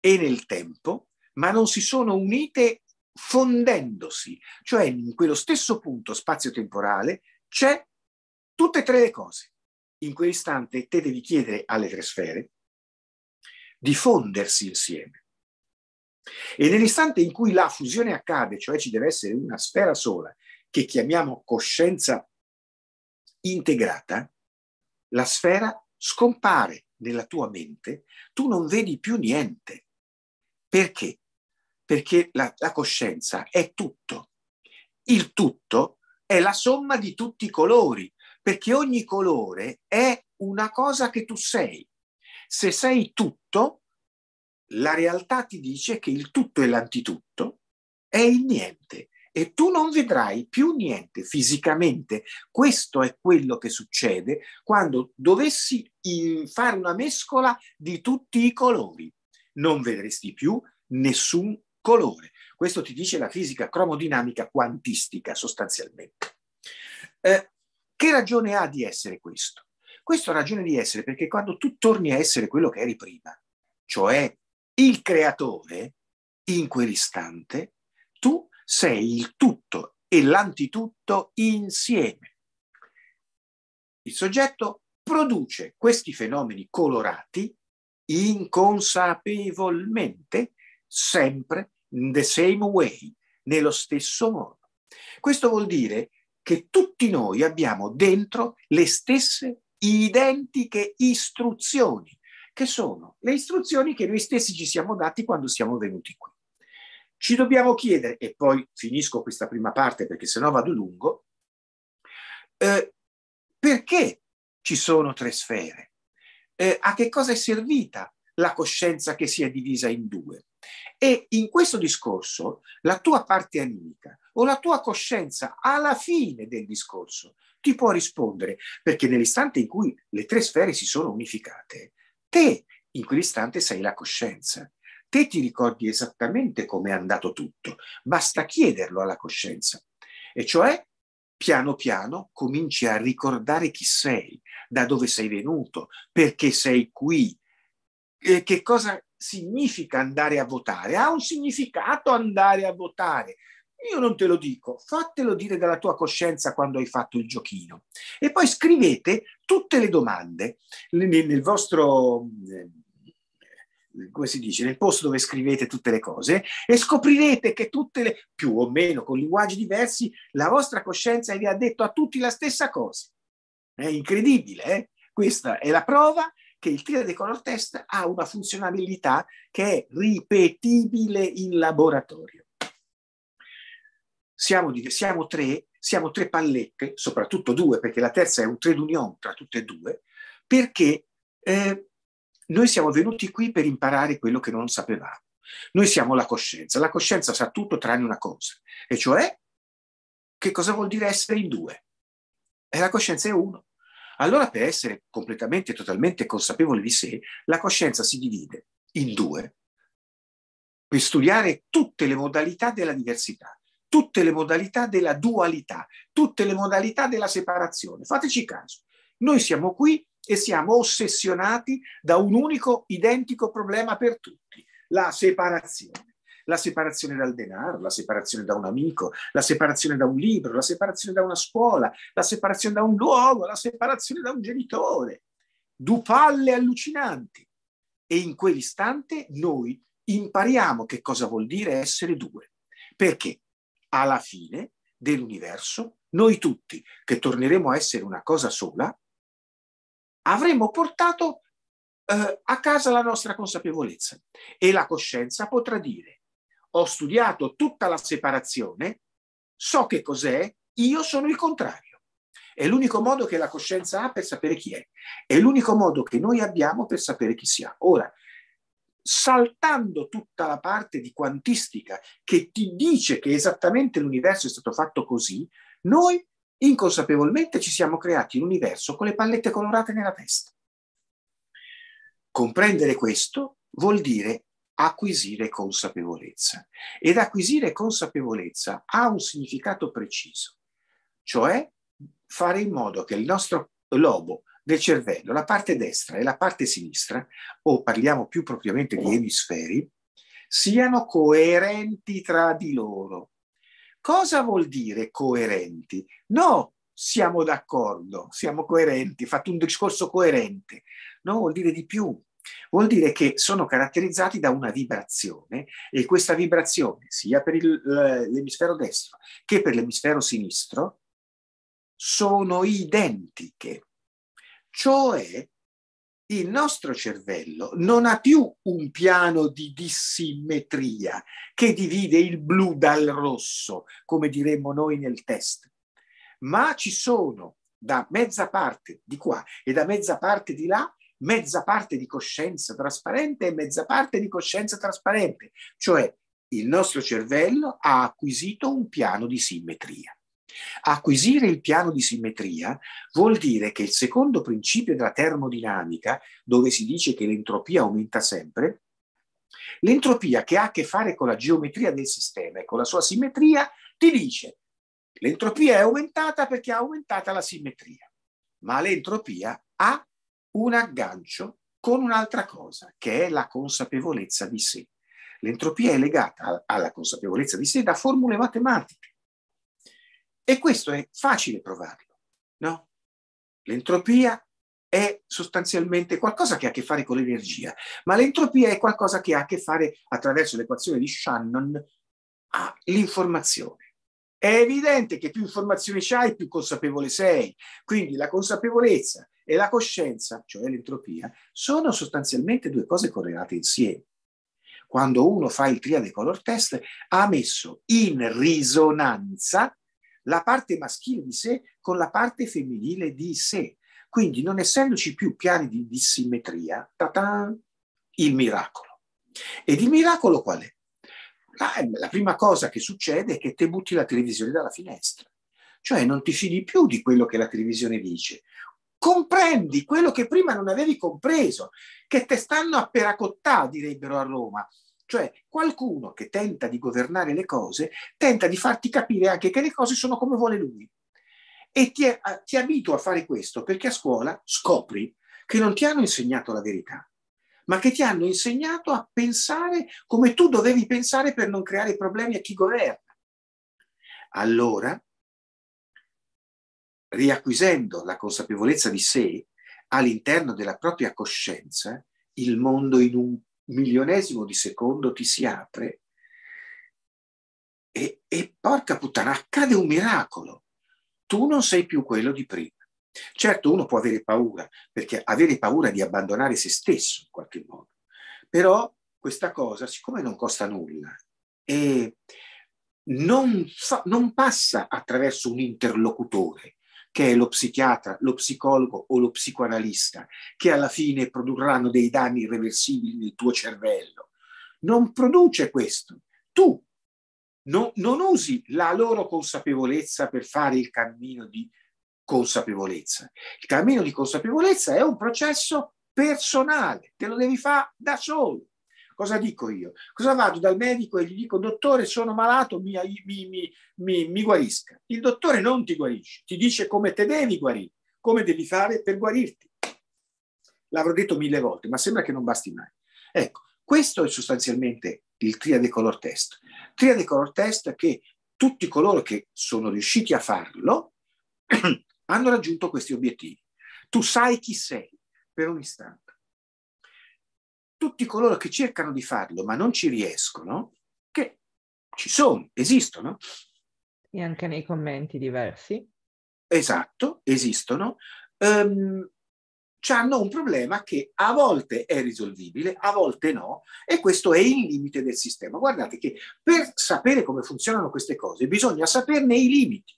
e nel tempo, ma non si sono unite fondendosi, cioè in quello stesso punto spazio-temporale c'è tutte e tre le cose. In quell'istante te devi chiedere alle tre sfere di fondersi insieme. E nell'istante in cui la fusione accade, cioè ci deve essere una sfera sola che chiamiamo coscienza integrata, la sfera scompare nella tua mente, tu non vedi più niente. Perché? Perché la, la coscienza è tutto. Il tutto è la somma di tutti i colori, perché ogni colore è una cosa che tu sei. Se sei tutto, la realtà ti dice che il tutto è l'antitutto, è il niente e tu non vedrai più niente fisicamente. Questo è quello che succede quando dovessi mm, fare una mescola di tutti i colori. Non vedresti più nessun colore. Questo ti dice la fisica cromodinamica quantistica sostanzialmente. Eh, che ragione ha di essere questo? Questo ha ragione di essere perché quando tu torni a essere quello che eri prima, cioè il creatore, in quell'istante, tu sei il tutto e l'antitutto insieme. Il soggetto produce questi fenomeni colorati inconsapevolmente, sempre in the same way, nello stesso modo. Questo vuol dire che tutti noi abbiamo dentro le stesse identiche istruzioni, che sono le istruzioni che noi stessi ci siamo dati quando siamo venuti qui. Ci dobbiamo chiedere, e poi finisco questa prima parte perché sennò vado lungo, eh, perché ci sono tre sfere? Eh, a che cosa è servita la coscienza che si è divisa in due? E in questo discorso la tua parte animica o la tua coscienza alla fine del discorso ti può rispondere, perché nell'istante in cui le tre sfere si sono unificate, te in quell'istante sei la coscienza te ti ricordi esattamente come è andato tutto, basta chiederlo alla coscienza. E cioè, piano piano cominci a ricordare chi sei, da dove sei venuto, perché sei qui, eh, che cosa significa andare a votare. Ha un significato andare a votare. Io non te lo dico, fatelo dire dalla tua coscienza quando hai fatto il giochino. E poi scrivete tutte le domande nel vostro eh, come si dice, nel posto dove scrivete tutte le cose e scoprirete che tutte le, più o meno con linguaggi diversi, la vostra coscienza vi ha detto a tutti la stessa cosa. È incredibile, eh? questa è la prova che il triade color test ha una funzionalità che è ripetibile in laboratorio. Siamo, siamo, tre, siamo tre pallette, soprattutto due, perché la terza è un trade union tra tutte e due, perché eh, noi siamo venuti qui per imparare quello che non sapevamo. Noi siamo la coscienza. La coscienza sa tutto tranne una cosa, e cioè che cosa vuol dire essere in due. E la coscienza è uno. Allora per essere completamente e totalmente consapevole di sé, la coscienza si divide in due per studiare tutte le modalità della diversità, tutte le modalità della dualità, tutte le modalità della separazione. Fateci caso, noi siamo qui e siamo ossessionati da un unico identico problema per tutti, la separazione. La separazione dal denaro, la separazione da un amico, la separazione da un libro, la separazione da una scuola, la separazione da un luogo, la separazione da un genitore. Dupalle allucinanti. E in quell'istante noi impariamo che cosa vuol dire essere due. Perché alla fine dell'universo, noi tutti, che torneremo a essere una cosa sola, avremo portato eh, a casa la nostra consapevolezza e la coscienza potrà dire ho studiato tutta la separazione, so che cos'è, io sono il contrario. È l'unico modo che la coscienza ha per sapere chi è, è l'unico modo che noi abbiamo per sapere chi siamo. Ora, saltando tutta la parte di quantistica che ti dice che esattamente l'universo è stato fatto così, noi inconsapevolmente ci siamo creati un universo con le pallette colorate nella testa. Comprendere questo vuol dire acquisire consapevolezza ed acquisire consapevolezza ha un significato preciso, cioè fare in modo che il nostro lobo del cervello, la parte destra e la parte sinistra, o parliamo più propriamente di emisferi, siano coerenti tra di loro, Cosa vuol dire coerenti? No, siamo d'accordo, siamo coerenti, fatto un discorso coerente. No, vuol dire di più. Vuol dire che sono caratterizzati da una vibrazione e questa vibrazione, sia per il, eh, l'emisfero destro che per l'emisfero sinistro, sono identiche. Cioè, il nostro cervello non ha più un piano di dissimmetria che divide il blu dal rosso, come diremmo noi nel test, ma ci sono da mezza parte di qua e da mezza parte di là mezza parte di coscienza trasparente e mezza parte di coscienza trasparente, cioè il nostro cervello ha acquisito un piano di simmetria. Acquisire il piano di simmetria vuol dire che il secondo principio della termodinamica, dove si dice che l'entropia aumenta sempre, l'entropia che ha a che fare con la geometria del sistema e con la sua simmetria ti dice l'entropia è aumentata perché è aumentata la simmetria, ma l'entropia ha un aggancio con un'altra cosa, che è la consapevolezza di sé. L'entropia è legata alla consapevolezza di sé da formule matematiche e questo è facile provarlo, no? L'entropia è sostanzialmente qualcosa che ha a che fare con l'energia, ma l'entropia è qualcosa che ha a che fare attraverso l'equazione di Shannon all'informazione. È evidente che più informazioni hai, più consapevole sei. Quindi la consapevolezza e la coscienza, cioè l'entropia, sono sostanzialmente due cose correlate insieme. Quando uno fa il triade color test, ha messo in risonanza la parte maschile di sé con la parte femminile di sé. Quindi non essendoci più piani di dissimmetria, il miracolo. Ed il miracolo qual è? La, la prima cosa che succede è che te butti la televisione dalla finestra, cioè non ti fidi più di quello che la televisione dice, comprendi quello che prima non avevi compreso, che te stanno a peracottà, direbbero a Roma, cioè qualcuno che tenta di governare le cose tenta di farti capire anche che le cose sono come vuole lui. E ti, a, ti abituo a fare questo perché a scuola scopri che non ti hanno insegnato la verità, ma che ti hanno insegnato a pensare come tu dovevi pensare per non creare problemi a chi governa. Allora, riacquisendo la consapevolezza di sé all'interno della propria coscienza, il mondo in un milionesimo di secondo ti si apre e, e porca puttana, accade un miracolo. Tu non sei più quello di prima. Certo, uno può avere paura, perché avere paura di abbandonare se stesso in qualche modo, però questa cosa, siccome non costa nulla e eh, non, fa, non passa attraverso un interlocutore, che è lo psichiatra, lo psicologo o lo psicoanalista, che alla fine produrranno dei danni irreversibili nel tuo cervello. Non produce questo. Tu non, non usi la loro consapevolezza per fare il cammino di consapevolezza. Il cammino di consapevolezza è un processo personale, te lo devi fare da solo. Cosa dico io? Cosa vado dal medico e gli dico, dottore, sono malato, mi, mi, mi, mi guarisca. Il dottore non ti guarisce, ti dice come te devi guarire, come devi fare per guarirti. L'avrò detto mille volte, ma sembra che non basti mai. Ecco, questo è sostanzialmente il triade color test. Triade color test che tutti coloro che sono riusciti a farlo hanno raggiunto questi obiettivi. Tu sai chi sei per un istante tutti coloro che cercano di farlo ma non ci riescono, che ci sono, esistono. E anche nei commenti diversi. Esatto, esistono. Um, ehm, hanno un problema che a volte è risolvibile, a volte no, e questo è il limite del sistema. Guardate che per sapere come funzionano queste cose bisogna saperne i limiti,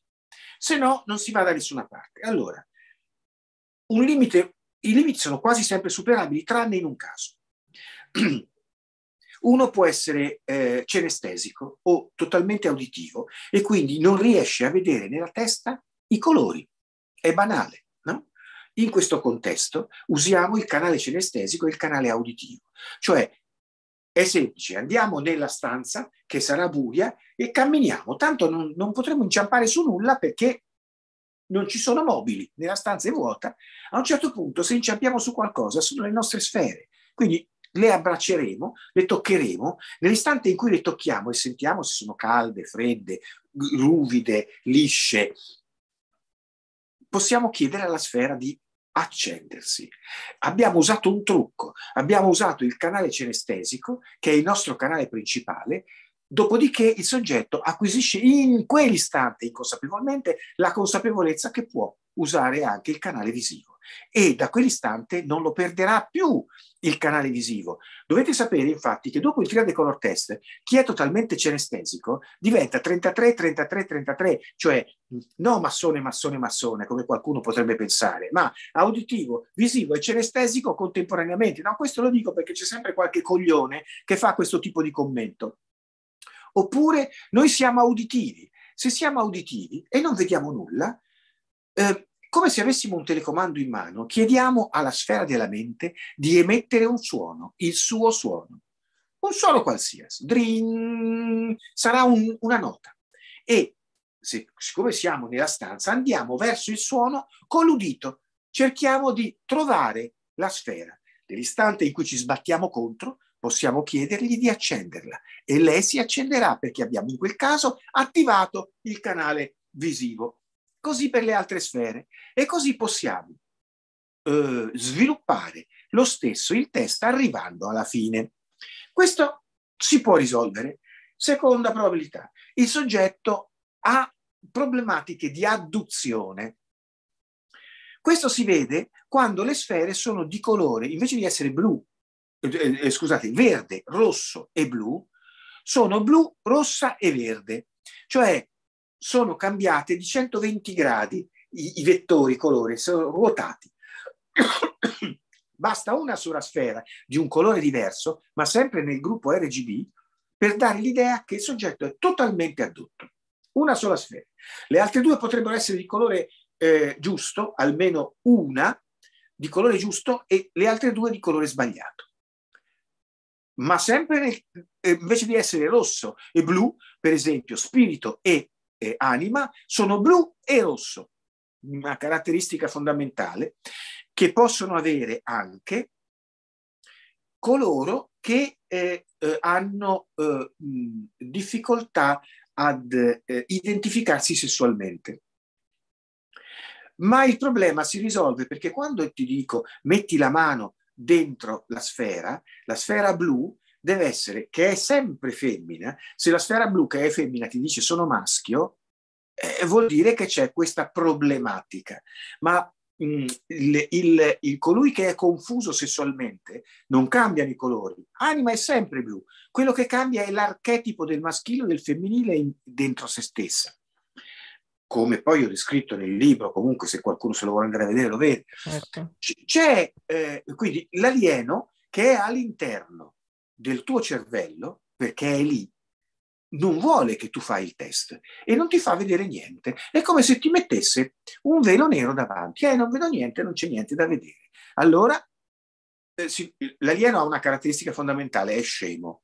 se no non si va da nessuna parte. Allora, limite, i limiti sono quasi sempre superabili, tranne in un caso. Uno può essere eh, cenestesico o totalmente auditivo e quindi non riesce a vedere nella testa i colori. È banale, no? In questo contesto usiamo il canale cenestesico e il canale auditivo. Cioè è semplice, andiamo nella stanza che sarà buia e camminiamo, tanto non, non potremo inciampare su nulla perché non ci sono mobili, nella stanza è vuota. A un certo punto se inciampiamo su qualcosa sono le nostre sfere. Quindi le abbracceremo, le toccheremo, nell'istante in cui le tocchiamo e sentiamo se sono calde, fredde, ruvide, lisce, possiamo chiedere alla sfera di accendersi. Abbiamo usato un trucco, abbiamo usato il canale cenestesico, che è il nostro canale principale, dopodiché il soggetto acquisisce in quell'istante inconsapevolmente la consapevolezza che può usare anche il canale visivo e da quell'istante non lo perderà più il canale visivo. Dovete sapere infatti che dopo il triade color test, chi è totalmente cenestesico diventa 33, 33, 33, cioè non massone, massone, massone, come qualcuno potrebbe pensare, ma auditivo, visivo e cenestesico contemporaneamente. No, questo lo dico perché c'è sempre qualche coglione che fa questo tipo di commento. Oppure noi siamo auditivi. Se siamo auditivi e non vediamo nulla, eh, come se avessimo un telecomando in mano, chiediamo alla sfera della mente di emettere un suono, il suo suono, un suono qualsiasi, drin, sarà un, una nota. E se, siccome siamo nella stanza, andiamo verso il suono con l'udito, cerchiamo di trovare la sfera. Nell'istante in cui ci sbattiamo contro, possiamo chiedergli di accenderla e lei si accenderà perché abbiamo in quel caso attivato il canale visivo così per le altre sfere. E così possiamo eh, sviluppare lo stesso il test arrivando alla fine. Questo si può risolvere. Seconda probabilità, il soggetto ha problematiche di adduzione. Questo si vede quando le sfere sono di colore, invece di essere blu, eh, eh, eh scusate, verde, rosso e blu, sono blu, rossa e verde. Cioè sono cambiate di 120 gradi i, i vettori, i colori, sono ruotati. Basta una sola sfera di un colore diverso, ma sempre nel gruppo RGB, per dare l'idea che il soggetto è totalmente addotto. Una sola sfera. Le altre due potrebbero essere di colore eh, giusto, almeno una di colore giusto e le altre due di colore sbagliato. Ma sempre nel, eh, invece di essere rosso e blu, per esempio, spirito e eh, anima sono blu e rosso, una caratteristica fondamentale che possono avere anche coloro che eh, eh, hanno eh, mh, difficoltà ad eh, identificarsi sessualmente. Ma il problema si risolve perché quando ti dico metti la mano dentro la sfera, la sfera blu deve essere che è sempre femmina. Se la sfera blu che è femmina ti dice sono maschio, eh, vuol dire che c'è questa problematica. Ma mm, il, il, il, colui che è confuso sessualmente non cambiano i colori. Anima è sempre blu. Quello che cambia è l'archetipo del maschile e del femminile in, dentro se stessa come poi ho descritto nel libro, comunque se qualcuno se lo vuole andare a vedere lo vede. Certo. C'è eh, quindi l'alieno che è all'interno del tuo cervello, perché è lì, non vuole che tu fai il test e non ti fa vedere niente. È come se ti mettesse un velo nero davanti. Eh, non vedo niente, non c'è niente da vedere. Allora, eh, si, l'alieno ha una caratteristica fondamentale, è scemo.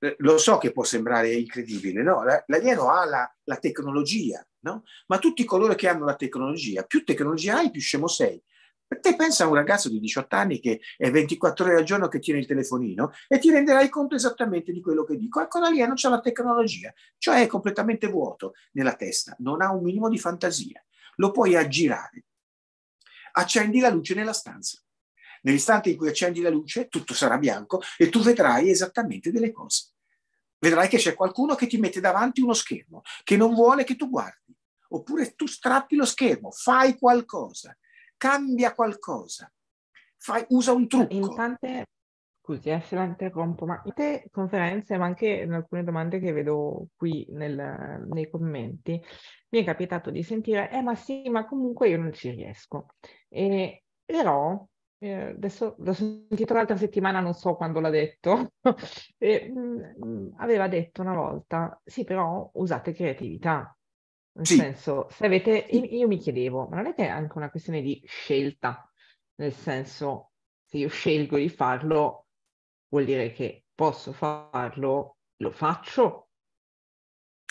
Eh, lo so che può sembrare incredibile, no? L'alieno ha la, la tecnologia, no? Ma tutti coloro che hanno la tecnologia, più tecnologia hai, più scemo sei. Te pensa a un ragazzo di 18 anni che è 24 ore al giorno che tiene il telefonino e ti renderai conto esattamente di quello che dico. Ancora ecco, lì non c'è la tecnologia, cioè è completamente vuoto nella testa, non ha un minimo di fantasia. Lo puoi aggirare. Accendi la luce nella stanza. Nell'istante in cui accendi la luce, tutto sarà bianco e tu vedrai esattamente delle cose. Vedrai che c'è qualcuno che ti mette davanti uno schermo, che non vuole che tu guardi. Oppure tu strappi lo schermo, fai qualcosa cambia qualcosa, Fai, usa un trucco. In tante, scusi eh, se la interrompo, ma in tante conferenze, ma anche in alcune domande che vedo qui nel, nei commenti, mi è capitato di sentire, eh ma sì, ma comunque io non ci riesco. E, però eh, adesso l'ho sentito l'altra settimana, non so quando l'ha detto, e, mh, mm, mm, aveva detto una volta, sì però usate creatività, nel sì. senso, se avete, io mi chiedevo, ma non è che è anche una questione di scelta? Nel senso, se io scelgo di farlo, vuol dire che posso farlo, lo faccio.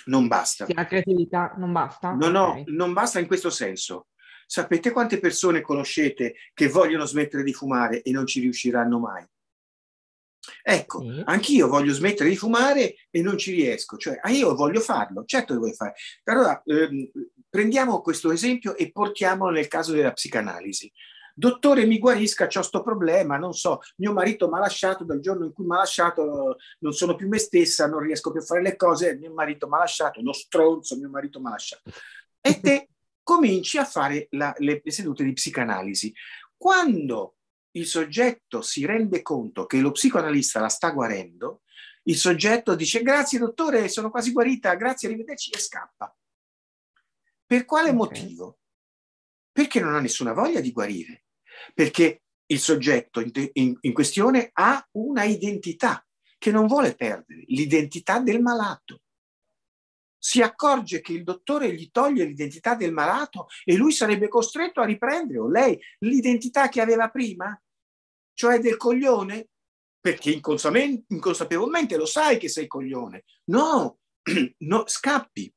Non basta. Se la creatività non basta? No, okay. no, non basta in questo senso. Sapete quante persone conoscete che vogliono smettere di fumare e non ci riusciranno mai? Ecco, mm. anch'io voglio smettere di fumare e non ci riesco, cioè ah, io voglio farlo, certo che voglio fare. Allora ehm, prendiamo questo esempio e portiamolo nel caso della psicanalisi. Dottore, mi guarisca, ho sto problema, non so, mio marito mi ha lasciato, dal giorno in cui mi ha lasciato non sono più me stessa, non riesco più a fare le cose, mio marito mi ha lasciato, uno stronzo, mio marito mi ha lasciato. E te cominci a fare la, le sedute di psicanalisi. Quando il soggetto si rende conto che lo psicoanalista la sta guarendo, il soggetto dice grazie dottore, sono quasi guarita, grazie, arrivederci e scappa. Per quale okay. motivo? Perché non ha nessuna voglia di guarire, perché il soggetto in, in, in questione ha una identità che non vuole perdere, l'identità del malato. Si accorge che il dottore gli toglie l'identità del malato e lui sarebbe costretto a riprendere, o lei, l'identità che aveva prima, cioè del coglione? Perché inconsapevolmente lo sai che sei coglione. No, no scappi.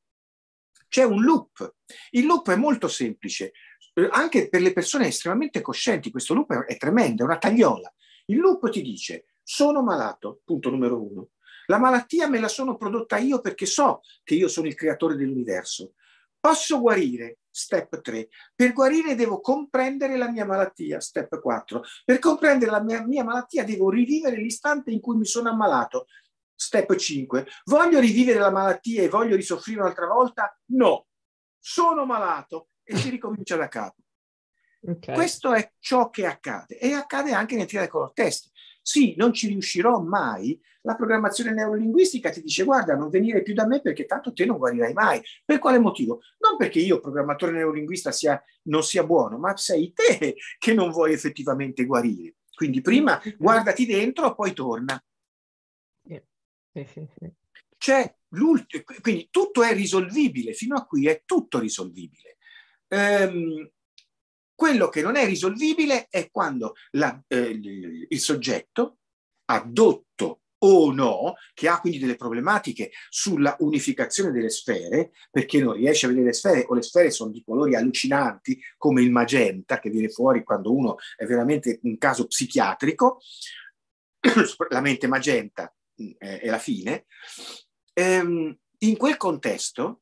C'è un loop. Il loop è molto semplice. Eh, anche per le persone estremamente coscienti, questo loop è tremendo, è una tagliola. Il loop ti dice, sono malato, punto numero uno. La malattia me la sono prodotta io perché so che io sono il creatore dell'universo. Posso guarire, step 3. Per guarire devo comprendere la mia malattia, step 4. Per comprendere la mia, mia malattia devo rivivere l'istante in cui mi sono ammalato, step 5. Voglio rivivere la malattia e voglio risoffrire un'altra volta? No, sono malato e si ricomincia da capo. Okay. Questo è ciò che accade e accade anche nel triade color test. Sì, non ci riuscirò mai. La programmazione neurolinguistica ti dice guarda, non venire più da me perché tanto te non guarirai mai. Per quale motivo? Non perché io, programmatore neurolinguista, sia, non sia buono, ma sei te che non vuoi effettivamente guarire. Quindi prima guardati dentro, poi torna. C'è l'ultimo, quindi tutto è risolvibile, fino a qui è tutto risolvibile. Ehm, quello che non è risolvibile è quando la, eh, il soggetto addotto o no, che ha quindi delle problematiche sulla unificazione delle sfere, perché non riesce a vedere le sfere o le sfere sono di colori allucinanti come il magenta che viene fuori quando uno è veramente un caso psichiatrico, la mente magenta mm, è la fine, ehm, in quel contesto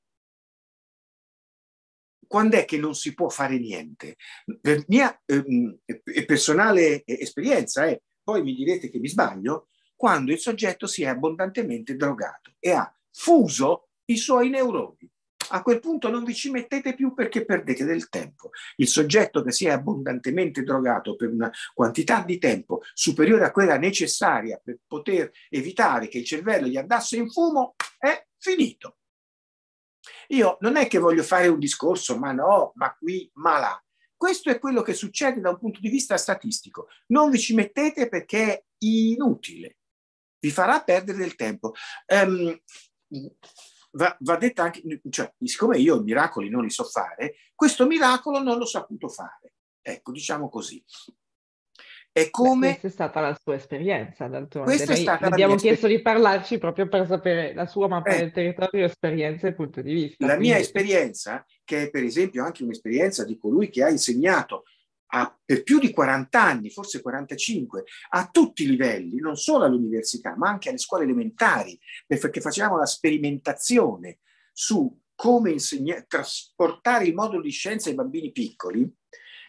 quando è che non si può fare niente? Per mia ehm, eh, personale esperienza, eh, poi mi direte che mi sbaglio, quando il soggetto si è abbondantemente drogato e ha fuso i suoi neuroni. A quel punto non vi ci mettete più perché perdete del tempo. Il soggetto che si è abbondantemente drogato per una quantità di tempo superiore a quella necessaria per poter evitare che il cervello gli andasse in fumo è finito. Io non è che voglio fare un discorso, ma no, ma qui, ma là. Questo è quello che succede da un punto di vista statistico. Non vi ci mettete perché è inutile, vi farà perdere del tempo. Um, va, va detta anche, cioè, siccome io miracoli non li so fare, questo miracolo non l'ho saputo fare. Ecco, diciamo così. È come... Beh, questa è stata la sua esperienza, d'altronde. Questa Noi è stata abbiamo chiesto di parlarci proprio per sapere la sua mappa eh. del territorio, esperienza e punto di vista. La quindi... mia esperienza, che è per esempio anche un'esperienza di colui che ha insegnato a, per più di 40 anni, forse 45, a tutti i livelli, non solo all'università, ma anche alle scuole elementari, perché facevamo la sperimentazione su come insegna- trasportare il modulo di scienza ai bambini piccoli,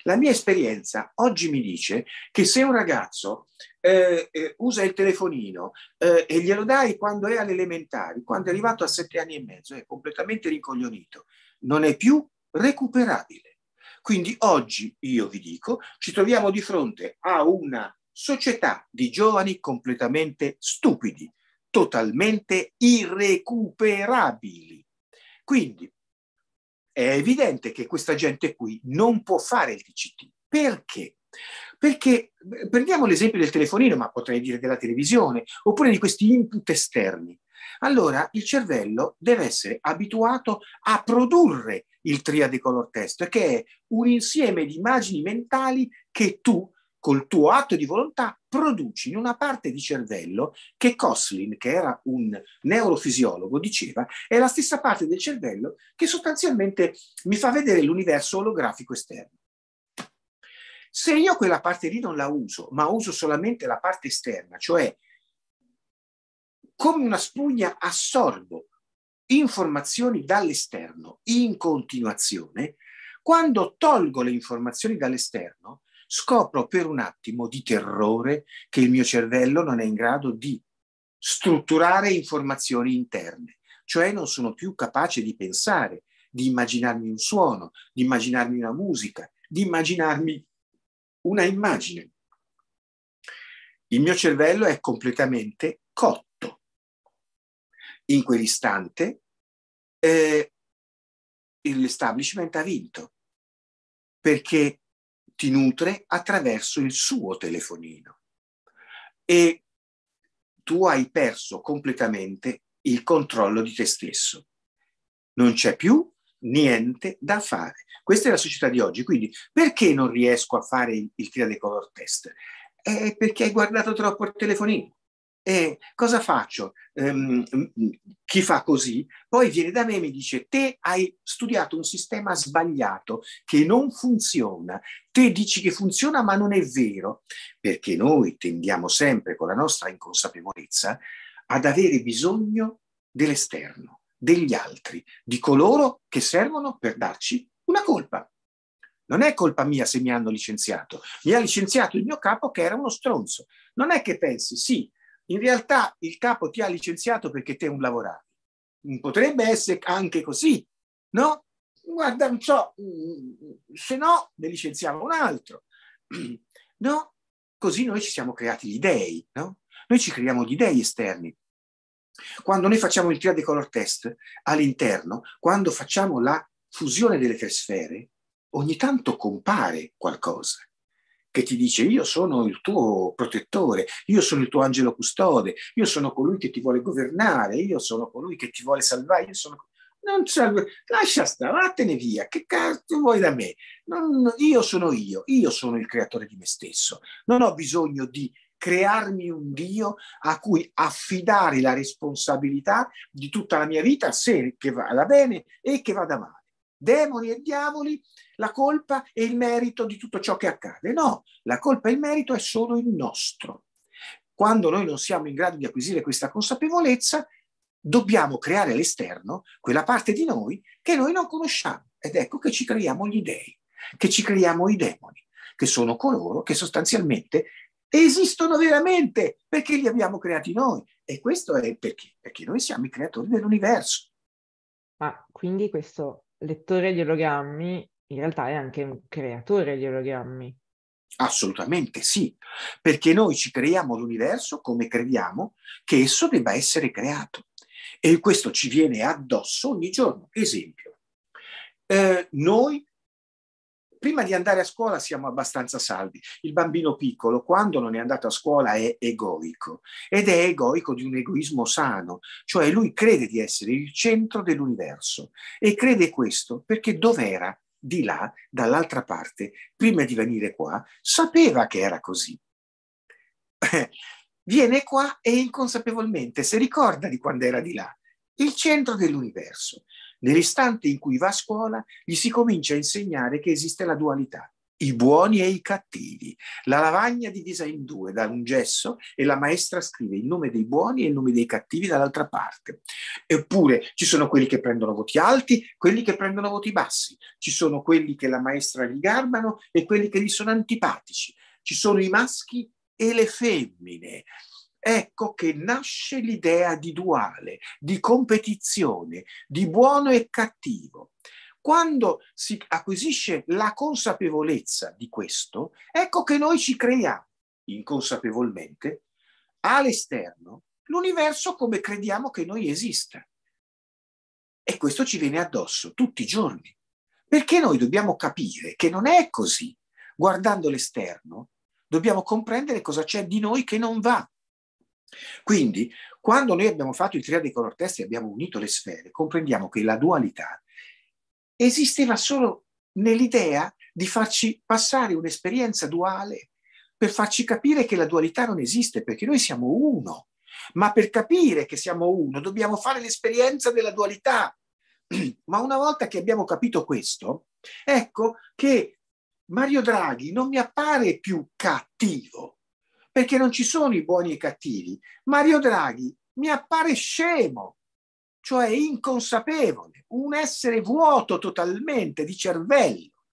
la mia esperienza oggi mi dice che se un ragazzo eh, eh, usa il telefonino eh, e glielo dai quando è all'elementare, quando è arrivato a sette anni e mezzo, è completamente rincoglionito, non è più recuperabile. Quindi oggi, io vi dico, ci troviamo di fronte a una società di giovani completamente stupidi, totalmente irrecuperabili. Quindi è evidente che questa gente qui non può fare il DCT. Perché? Perché eh, prendiamo l'esempio del telefonino, ma potrei dire della televisione, oppure di questi input esterni. Allora il cervello deve essere abituato a produrre il color test, che è un insieme di immagini mentali che tu, col tuo atto di volontà, produci in una parte di cervello che Coslin, che era un neurofisiologo, diceva è la stessa parte del cervello che sostanzialmente mi fa vedere l'universo olografico esterno. Se io quella parte lì non la uso, ma uso solamente la parte esterna, cioè come una spugna assorbo informazioni dall'esterno in continuazione, quando tolgo le informazioni dall'esterno, scopro per un attimo di terrore che il mio cervello non è in grado di strutturare informazioni interne, cioè non sono più capace di pensare, di immaginarmi un suono, di immaginarmi una musica, di immaginarmi una immagine. Il mio cervello è completamente cotto. In quell'istante eh, l'establishment ha vinto, perché ti nutre attraverso il suo telefonino e tu hai perso completamente il controllo di te stesso. Non c'è più niente da fare. Questa è la società di oggi, quindi perché non riesco a fare il, il triade color test? È perché hai guardato troppo il telefonino. E cosa faccio? Ehm, chi fa così poi viene da me e mi dice: Te hai studiato un sistema sbagliato che non funziona. Te dici che funziona, ma non è vero. Perché noi tendiamo sempre, con la nostra inconsapevolezza, ad avere bisogno dell'esterno, degli altri, di coloro che servono per darci una colpa. Non è colpa mia se mi hanno licenziato, mi ha licenziato il mio capo che era uno stronzo. Non è che pensi, sì, in realtà il capo ti ha licenziato perché te un lavoravi. Mm, potrebbe essere anche così, no? Guarda, non so, mm, mm, se no ne licenziamo un altro. No? Così noi ci siamo creati gli dèi, no? Noi ci creiamo gli dèi esterni. Quando noi facciamo il triade color test all'interno, quando facciamo la fusione delle tre sfere, ogni tanto compare qualcosa che ti dice io sono il tuo protettore, io sono il tuo angelo custode, io sono colui che ti vuole governare, io sono colui che ti vuole salvare, sono... Non serve, Lascia stare, vattene via, che cazzo vuoi da me? Non... Io sono io, io sono il creatore di me stesso, non ho bisogno di crearmi un Dio a cui affidare la responsabilità di tutta la mia vita, se che vada bene e che vada male demoni e diavoli, la colpa e il merito di tutto ciò che accade. No, la colpa e il merito è solo il nostro. Quando noi non siamo in grado di acquisire questa consapevolezza, dobbiamo creare all'esterno quella parte di noi che noi non conosciamo. Ed ecco che ci creiamo gli dei, che ci creiamo i demoni, che sono coloro che sostanzialmente esistono veramente perché li abbiamo creati noi. E questo è perché? Perché noi siamo i creatori dell'universo. Ma quindi questo lettore di ologrammi in realtà è anche un creatore di ologrammi. Assolutamente sì, perché noi ci creiamo l'universo come crediamo che esso debba essere creato e questo ci viene addosso ogni giorno. Esempio, eh, noi prima di andare a scuola siamo abbastanza salvi. Il bambino piccolo, quando non è andato a scuola, è egoico ed è egoico di un egoismo sano, cioè lui crede di essere il centro dell'universo e crede questo perché dov'era di là, dall'altra parte, prima di venire qua, sapeva che era così. Viene qua e inconsapevolmente si ricorda di quando era di là, il centro dell'universo. Nell'istante in cui va a scuola, gli si comincia a insegnare che esiste la dualità, i buoni e i cattivi. La lavagna divisa in due da un gesso e la maestra scrive il nome dei buoni e il nome dei cattivi dall'altra parte. Eppure ci sono quelli che prendono voti alti, quelli che prendono voti bassi, ci sono quelli che la maestra gli garbano e quelli che gli sono antipatici, ci sono i maschi e le femmine ecco che nasce l'idea di duale, di competizione, di buono e cattivo. Quando si acquisisce la consapevolezza di questo, ecco che noi ci creiamo inconsapevolmente all'esterno l'universo come crediamo che noi esista. E questo ci viene addosso tutti i giorni. Perché noi dobbiamo capire che non è così. Guardando l'esterno, dobbiamo comprendere cosa c'è di noi che non va. Quindi, quando noi abbiamo fatto il triade color Ortesti e abbiamo unito le sfere, comprendiamo che la dualità esisteva solo nell'idea di farci passare un'esperienza duale per farci capire che la dualità non esiste, perché noi siamo uno. Ma per capire che siamo uno dobbiamo fare l'esperienza della dualità. Ma una volta che abbiamo capito questo, ecco che Mario Draghi non mi appare più cattivo, perché non ci sono i buoni e i cattivi. Mario Draghi mi appare scemo, cioè inconsapevole, un essere vuoto totalmente di cervello,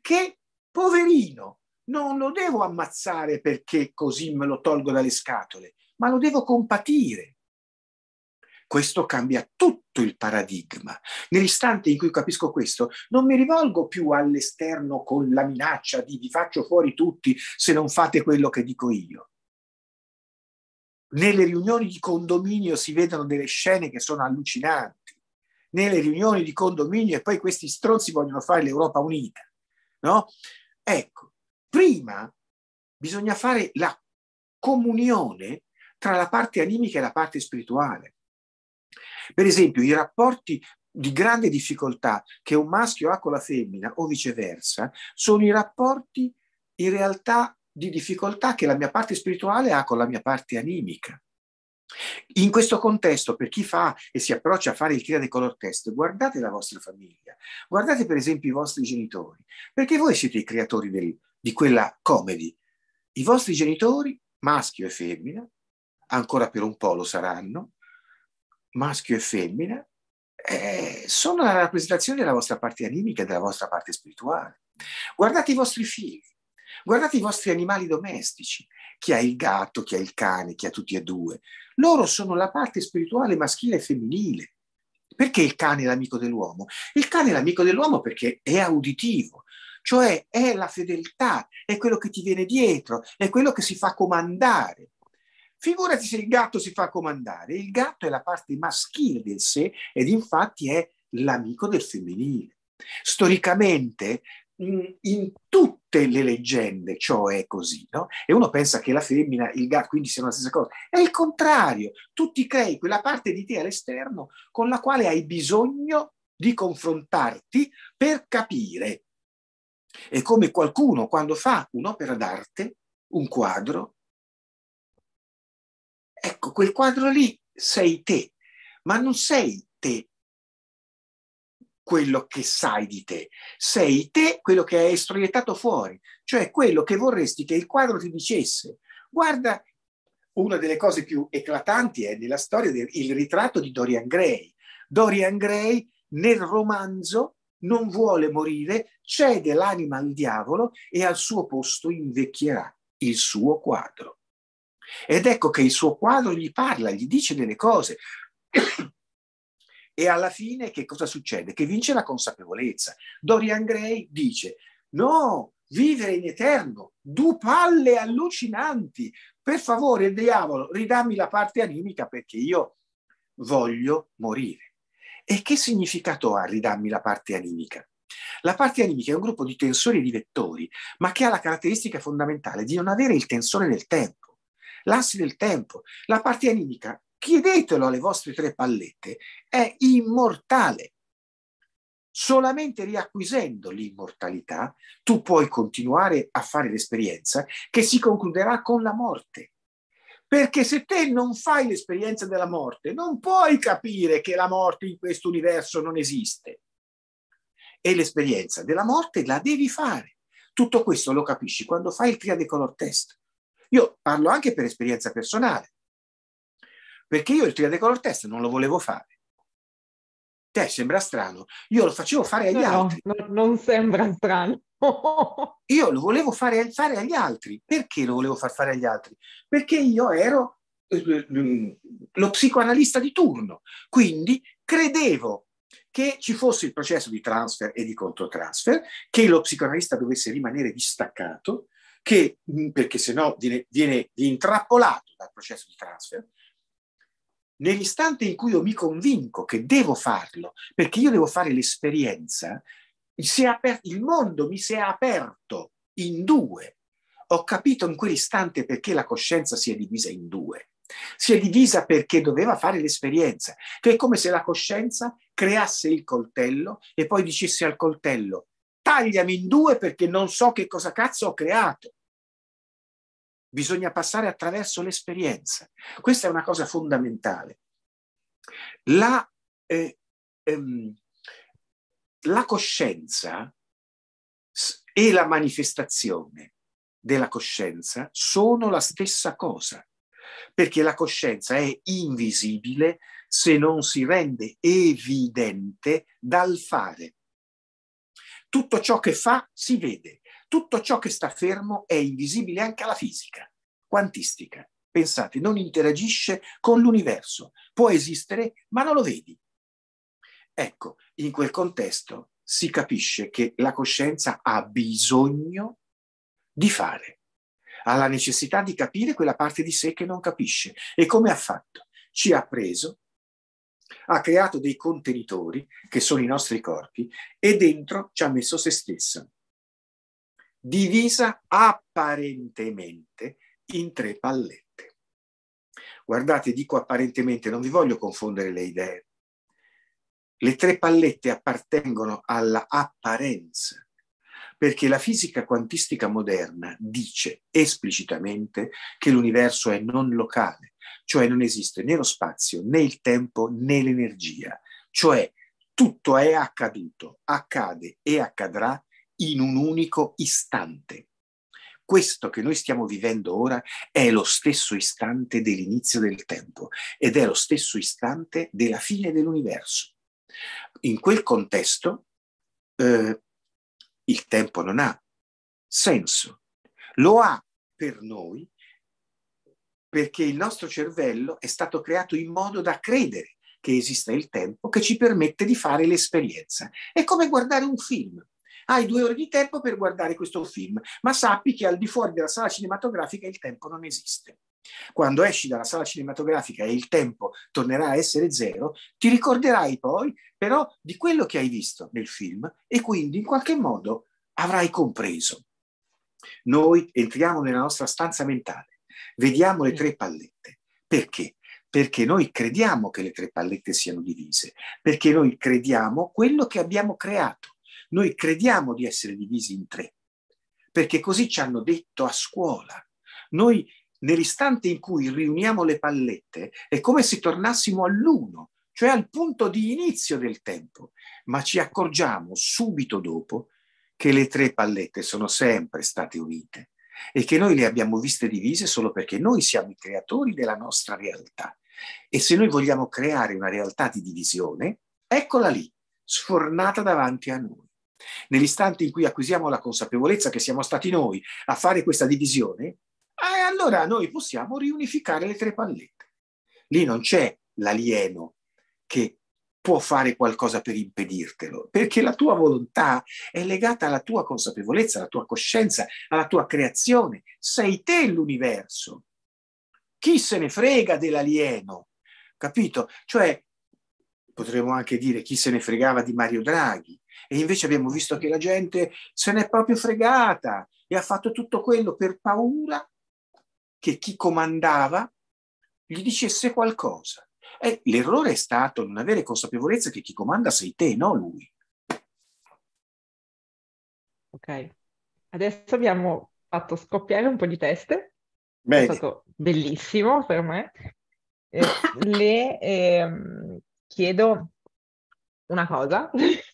che, poverino, non lo devo ammazzare perché così me lo tolgo dalle scatole, ma lo devo compatire. Questo cambia tutto il paradigma. Nell'istante in cui capisco questo, non mi rivolgo più all'esterno con la minaccia di vi faccio fuori tutti se non fate quello che dico io. Nelle riunioni di condominio si vedono delle scene che sono allucinanti. Nelle riunioni di condominio e poi questi stronzi vogliono fare l'Europa unita. No? Ecco, prima bisogna fare la comunione tra la parte animica e la parte spirituale. Per esempio, i rapporti di grande difficoltà che un maschio ha con la femmina o viceversa sono i rapporti in realtà di difficoltà che la mia parte spirituale ha con la mia parte animica. In questo contesto, per chi fa e si approccia a fare il triade color test, guardate la vostra famiglia, guardate per esempio i vostri genitori, perché voi siete i creatori del, di quella comedy. I vostri genitori, maschio e femmina, ancora per un po' lo saranno, maschio e femmina, eh, sono la rappresentazione della vostra parte animica e della vostra parte spirituale. Guardate i vostri figli, Guardate i vostri animali domestici, chi ha il gatto, chi ha il cane, chi ha tutti e due. Loro sono la parte spirituale maschile e femminile. Perché il cane è l'amico dell'uomo? Il cane è l'amico dell'uomo perché è auditivo, cioè è la fedeltà, è quello che ti viene dietro, è quello che si fa comandare. Figurati se il gatto si fa comandare, il gatto è la parte maschile del sé ed infatti è l'amico del femminile. Storicamente in, tutte le leggende ciò è così, no? E uno pensa che la femmina, il gatto, quindi siano la stessa cosa. È il contrario, tu ti crei quella parte di te all'esterno con la quale hai bisogno di confrontarti per capire. È come qualcuno quando fa un'opera d'arte, un quadro, ecco, quel quadro lì sei te, ma non sei te quello che sai di te, sei te quello che hai estroiettato fuori, cioè quello che vorresti che il quadro ti dicesse. Guarda, una delle cose più eclatanti è nella storia il ritratto di Dorian Gray. Dorian Gray nel romanzo non vuole morire, cede l'anima al diavolo e al suo posto invecchierà il suo quadro. Ed ecco che il suo quadro gli parla, gli dice delle cose. E alla fine che cosa succede? Che vince la consapevolezza. Dorian Gray dice, no, vivere in eterno, du palle allucinanti, per favore, diavolo, ridammi la parte animica perché io voglio morire. E che significato ha ridammi la parte animica? La parte animica è un gruppo di tensori e di vettori, ma che ha la caratteristica fondamentale di non avere il tensore del tempo, l'asse del tempo. La parte animica chiedetelo alle vostre tre pallette, è immortale. Solamente riacquisendo l'immortalità tu puoi continuare a fare l'esperienza che si concluderà con la morte. Perché se te non fai l'esperienza della morte, non puoi capire che la morte in questo universo non esiste. E l'esperienza della morte la devi fare. Tutto questo lo capisci quando fai il triade color test. Io parlo anche per esperienza personale perché io il triadecolor test non lo volevo fare. Te sembra strano? Io lo facevo fare agli no, altri. No, non sembra strano. io lo volevo fare, fare agli altri. Perché lo volevo far fare agli altri? Perché io ero eh, eh, lo psicoanalista di turno. Quindi credevo che ci fosse il processo di transfer e di controtransfer, che lo psicoanalista dovesse rimanere distaccato, che, mm, perché sennò viene, viene intrappolato dal processo di transfer, nell'istante in cui io mi convinco che devo farlo, perché io devo fare l'esperienza, il mondo mi si è aperto in due. Ho capito in quell'istante perché la coscienza si è divisa in due. Si è divisa perché doveva fare l'esperienza, che è come se la coscienza creasse il coltello e poi dicesse al coltello tagliami in due perché non so che cosa cazzo ho creato bisogna passare attraverso l'esperienza. Questa è una cosa fondamentale. La, eh, ehm, la coscienza e la manifestazione della coscienza sono la stessa cosa, perché la coscienza è invisibile se non si rende evidente dal fare. Tutto ciò che fa si vede, tutto ciò che sta fermo è invisibile anche alla fisica quantistica. Pensate, non interagisce con l'universo, può esistere ma non lo vedi. Ecco, in quel contesto si capisce che la coscienza ha bisogno di fare, ha la necessità di capire quella parte di sé che non capisce. E come ha fatto? Ci ha preso, ha creato dei contenitori che sono i nostri corpi e dentro ci ha messo se stessa divisa apparentemente in tre pallette. Guardate, dico apparentemente, non vi voglio confondere le idee. Le tre pallette appartengono alla apparenza, perché la fisica quantistica moderna dice esplicitamente che l'universo è non locale, cioè non esiste né lo spazio, né il tempo, né l'energia, cioè tutto è accaduto, accade e accadrà in un unico istante. Questo che noi stiamo vivendo ora è lo stesso istante dell'inizio del tempo ed è lo stesso istante della fine dell'universo. In quel contesto eh, il tempo non ha senso. Lo ha per noi perché il nostro cervello è stato creato in modo da credere che esista il tempo che ci permette di fare l'esperienza. È come guardare un film hai due ore di tempo per guardare questo film, ma sappi che al di fuori della sala cinematografica il tempo non esiste. Quando esci dalla sala cinematografica e il tempo tornerà a essere zero, ti ricorderai poi però di quello che hai visto nel film e quindi in qualche modo avrai compreso. Noi entriamo nella nostra stanza mentale, vediamo le tre pallette. Perché? Perché noi crediamo che le tre pallette siano divise, perché noi crediamo quello che abbiamo creato noi crediamo di essere divisi in tre, perché così ci hanno detto a scuola. Noi nell'istante in cui riuniamo le pallette è come se tornassimo all'uno, cioè al punto di inizio del tempo, ma ci accorgiamo subito dopo che le tre pallette sono sempre state unite e che noi le abbiamo viste divise solo perché noi siamo i creatori della nostra realtà. E se noi vogliamo creare una realtà di divisione, eccola lì, sfornata davanti a noi. Nell'istante in cui acquisiamo la consapevolezza che siamo stati noi a fare questa divisione, eh, allora noi possiamo riunificare le tre pallette. Lì non c'è l'alieno che può fare qualcosa per impedirtelo, perché la tua volontà è legata alla tua consapevolezza, alla tua coscienza, alla tua creazione. Sei te l'universo. Chi se ne frega dell'alieno? Capito? Cioè, potremmo anche dire chi se ne fregava di Mario Draghi, e invece abbiamo visto che la gente se n'è proprio fregata e ha fatto tutto quello per paura che chi comandava gli dicesse qualcosa. E l'errore è stato non avere consapevolezza che chi comanda sei te, no lui. Ok, adesso abbiamo fatto scoppiare un po' di teste. Bene. È stato bellissimo per me. Eh, le eh, chiedo una cosa.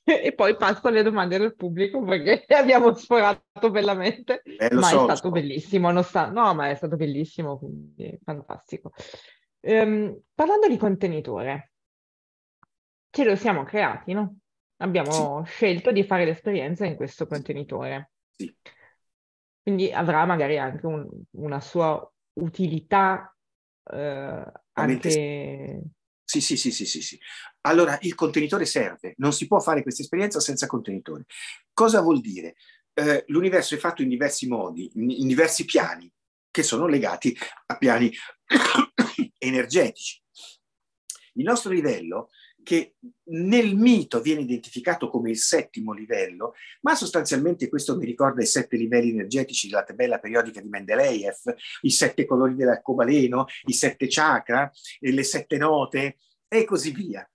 e poi passo alle domande del pubblico perché abbiamo sforato bellamente. Eh, ma so, è stato so. bellissimo, sta... no, ma è stato bellissimo, quindi fantastico. Ehm, parlando di contenitore, ce lo siamo creati, no? Abbiamo sì. scelto di fare l'esperienza in questo contenitore. Sì. Quindi avrà magari anche un, una sua utilità eh, anche sì, sì, sì, sì, sì, Allora il contenitore serve, non si può fare questa esperienza senza contenitore. Cosa vuol dire? Eh, l'universo è fatto in diversi modi, in, in diversi piani, che sono legati a piani energetici. Il nostro livello che nel mito viene identificato come il settimo livello, ma sostanzialmente questo mi ricorda i sette livelli energetici della tabella periodica di Mendeleev, i sette colori dell'arcobaleno, i sette chakra, eh, le sette note e così via.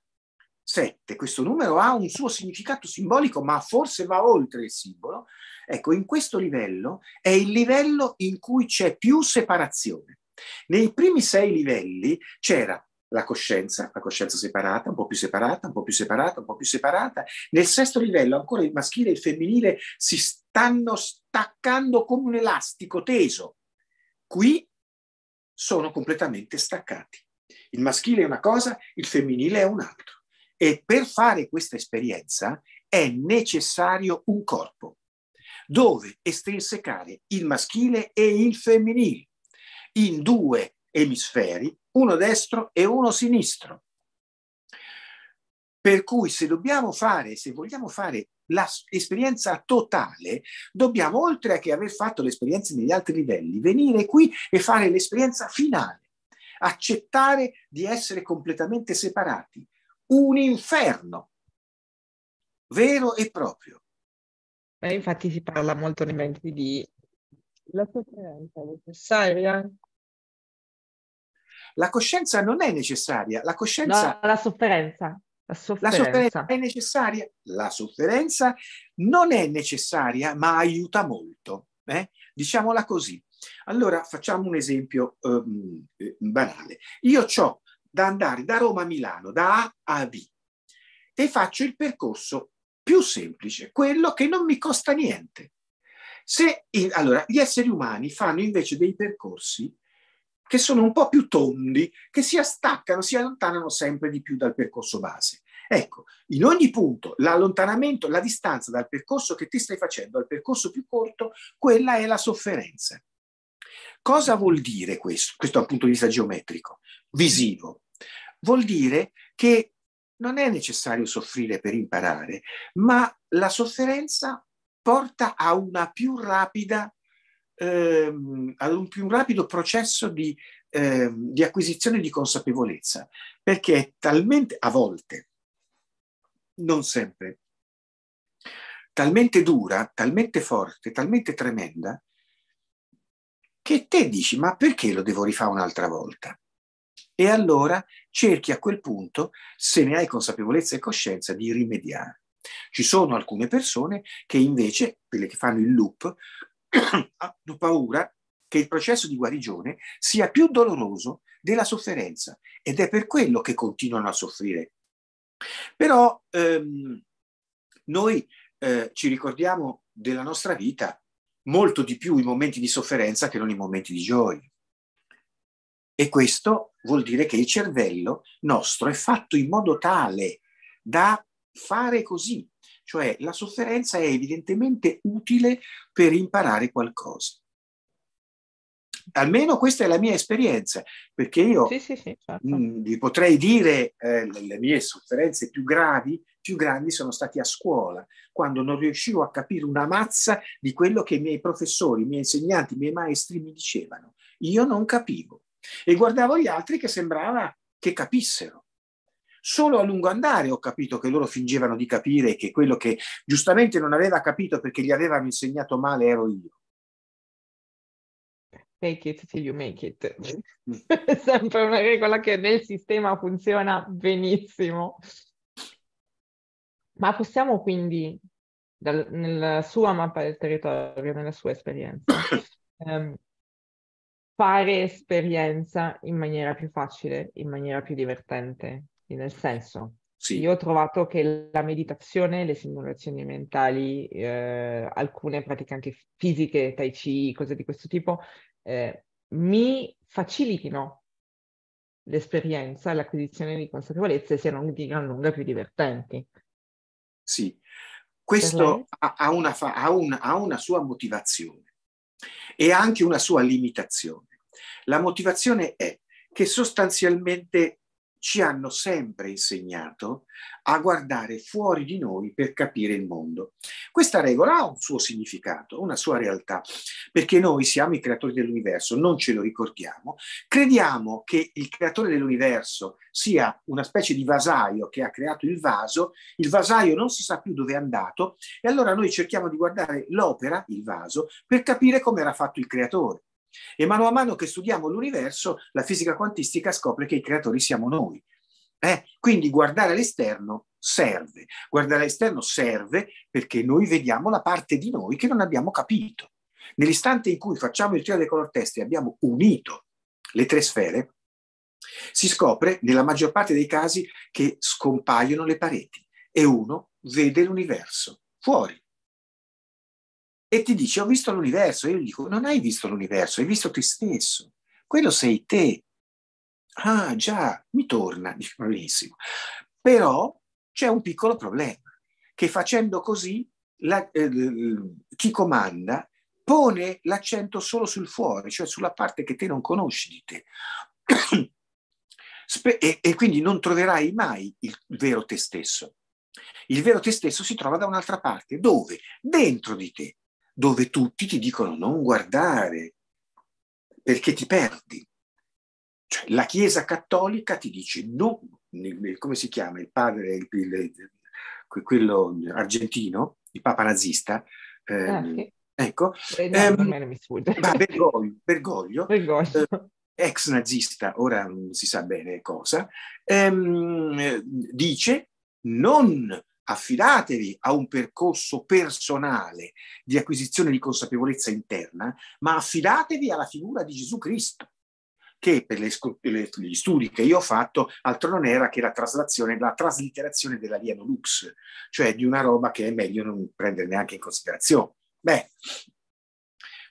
Sette, questo numero ha un suo significato simbolico, ma forse va oltre il simbolo. Ecco, in questo livello è il livello in cui c'è più separazione. Nei primi sei livelli c'era la coscienza, la coscienza separata, un po' più separata, un po' più separata, un po' più separata. Nel sesto livello ancora il maschile e il femminile si stanno staccando come un elastico teso. Qui sono completamente staccati. Il maschile è una cosa, il femminile è un'altra. E per fare questa esperienza è necessario un corpo dove estrinsecare il maschile e il femminile in due emisferi uno destro e uno sinistro. Per cui se dobbiamo fare, se vogliamo fare l'esperienza totale, dobbiamo oltre a che aver fatto l'esperienza negli altri livelli, venire qui e fare l'esperienza finale, accettare di essere completamente separati, un inferno vero e proprio. Beh, infatti si parla molto menti di la sofferenza necessaria la coscienza non è necessaria, la coscienza... No, la sofferenza. La sofferenza. la sofferenza è necessaria? La sofferenza non è necessaria, ma aiuta molto. Eh? Diciamola così. Allora facciamo un esempio um, banale. Io ho da andare da Roma a Milano, da A a B, e faccio il percorso più semplice, quello che non mi costa niente. Se, allora, gli esseri umani fanno invece dei percorsi che sono un po' più tondi, che si staccano, si allontanano sempre di più dal percorso base. Ecco, in ogni punto l'allontanamento, la distanza dal percorso che ti stai facendo al percorso più corto, quella è la sofferenza. Cosa vuol dire questo, questo dal punto di vista geometrico, visivo? Vuol dire che non è necessario soffrire per imparare, ma la sofferenza porta a una più rapida ehm, ad un più rapido processo di, ehm, di acquisizione di consapevolezza, perché è talmente, a volte, non sempre, talmente dura, talmente forte, talmente tremenda, che te dici ma perché lo devo rifare un'altra volta? E allora cerchi a quel punto, se ne hai consapevolezza e coscienza, di rimediare. Ci sono alcune persone che invece, quelle che fanno il loop, hanno ah, paura che il processo di guarigione sia più doloroso della sofferenza ed è per quello che continuano a soffrire. Però ehm, noi eh, ci ricordiamo della nostra vita molto di più i momenti di sofferenza che non i momenti di gioia. E questo vuol dire che il cervello nostro è fatto in modo tale da fare così, cioè la sofferenza è evidentemente utile per imparare qualcosa. Almeno questa è la mia esperienza, perché io sì, sì, sì, certo. mh, mm, vi potrei dire eh, le mie sofferenze più gravi, più grandi sono state a scuola, quando non riuscivo a capire una mazza di quello che i miei professori, i miei insegnanti, i miei maestri mi dicevano. Io non capivo e guardavo gli altri che sembrava che capissero. Solo a lungo andare ho capito che loro fingevano di capire che quello che giustamente non aveva capito perché gli avevano insegnato male ero io. Take it till you make it. È mm. sempre una regola che nel sistema funziona benissimo. Ma possiamo quindi, dal, nella sua mappa del territorio, nella sua esperienza, ehm, fare esperienza in maniera più facile, in maniera più divertente, nel senso, sì. io ho trovato che la meditazione, le simulazioni mentali, eh, alcune pratiche anche fisiche, tai chi, cose di questo tipo, eh, mi facilitino l'esperienza e l'acquisizione di consapevolezze siano di gran lunga più divertenti. Sì, questo ha una, fa- ha, una, ha una sua motivazione e anche una sua limitazione. La motivazione è che sostanzialmente ci hanno sempre insegnato a guardare fuori di noi per capire il mondo. Questa regola ha un suo significato, una sua realtà, perché noi siamo i creatori dell'universo, non ce lo ricordiamo, crediamo che il creatore dell'universo sia una specie di vasaio che ha creato il vaso, il vasaio non si sa più dove è andato e allora noi cerchiamo di guardare l'opera, il vaso, per capire come era fatto il creatore. E mano a mano che studiamo l'universo, la fisica quantistica scopre che i creatori siamo noi. Eh? Quindi guardare all'esterno serve. Guardare all'esterno serve perché noi vediamo la parte di noi che non abbiamo capito. Nell'istante in cui facciamo il trio dei color test e abbiamo unito le tre sfere, si scopre nella maggior parte dei casi che scompaiono le pareti e uno vede l'universo fuori e ti dice ho visto l'universo, io gli dico non hai visto l'universo, hai visto te stesso, quello sei te. Ah già, mi torna, dico benissimo. Però c'è un piccolo problema, che facendo così la, eh, chi comanda pone l'accento solo sul fuori, cioè sulla parte che te non conosci di te. e, e quindi non troverai mai il vero te stesso. Il vero te stesso si trova da un'altra parte, dove? Dentro di te dove tutti ti dicono non guardare perché ti perdi. Cioè, la Chiesa cattolica ti dice no, come si chiama il padre, il, il, quello argentino, il papa nazista, eh, ah, ecco, Bergoglio, ehm, Bergoglio, Eh, ex nazista, ora non si sa bene cosa, ehm, dice non affidatevi a un percorso personale di acquisizione di consapevolezza interna, ma affidatevi alla figura di Gesù Cristo, che per le, le, gli studi che io ho fatto altro non era che la traslazione, la traslitterazione dell'alieno lux, cioè di una roba che è meglio non prendere neanche in considerazione. Beh,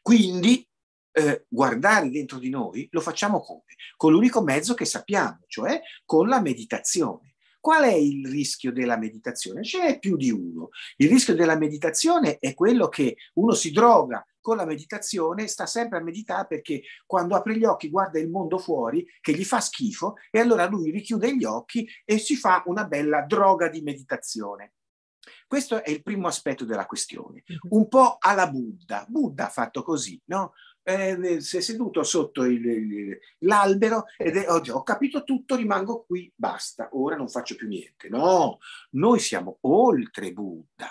quindi eh, guardare dentro di noi lo facciamo come? Con l'unico mezzo che sappiamo, cioè con la meditazione Qual è il rischio della meditazione? Ce n'è più di uno. Il rischio della meditazione è quello che uno si droga con la meditazione, sta sempre a meditare perché quando apre gli occhi guarda il mondo fuori che gli fa schifo e allora lui richiude gli occhi e si fa una bella droga di meditazione. Questo è il primo aspetto della questione, mhm. un po' alla Buddha. Buddha ha fatto così, no? eh, si è seduto sotto il, l'albero e è, ho capito tutto, rimango qui, basta, ora non faccio più niente. No, noi siamo oltre Buddha.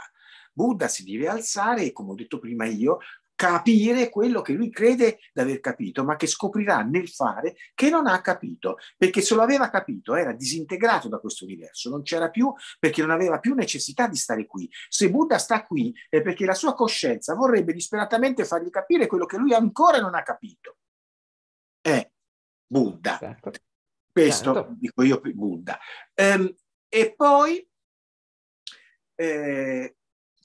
Buddha si deve alzare e, come ho detto prima io, capire quello che lui crede di aver capito, ma che scoprirà nel fare che non ha capito, perché se lo aveva capito era disintegrato da questo universo, non c'era più perché non aveva più necessità di stare qui. Se Buddha sta qui è perché la sua coscienza vorrebbe disperatamente fargli capire quello che lui ancora non ha capito. È Buddha. Certo. Questo certo. dico io Buddha. Ehm, e poi eh,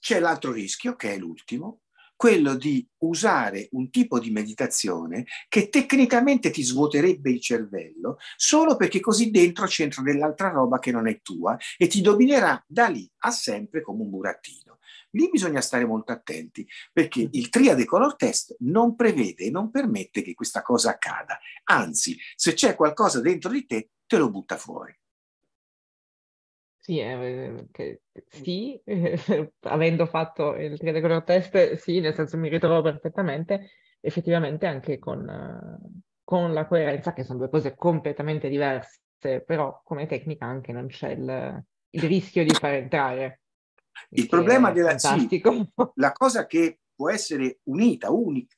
c'è l'altro rischio, che è l'ultimo, quello di usare un tipo di meditazione che tecnicamente ti svuoterebbe il cervello solo perché così dentro c'entra dell'altra roba che non è tua e ti dominerà da lì a sempre come un burattino. Lì bisogna stare molto attenti perché mm. il triade color test non prevede e non permette che questa cosa accada. Anzi, se c'è qualcosa dentro di te, te lo butta fuori. Sì, eh, eh che, mm. sì avendo fatto il triangolo test, sì, nel senso mi ritrovo perfettamente, effettivamente anche con, eh, con la coerenza, che sono due cose completamente diverse, però come tecnica anche non c'è il, il rischio di far entrare. Il problema della sì, la cosa che può essere unita, unica,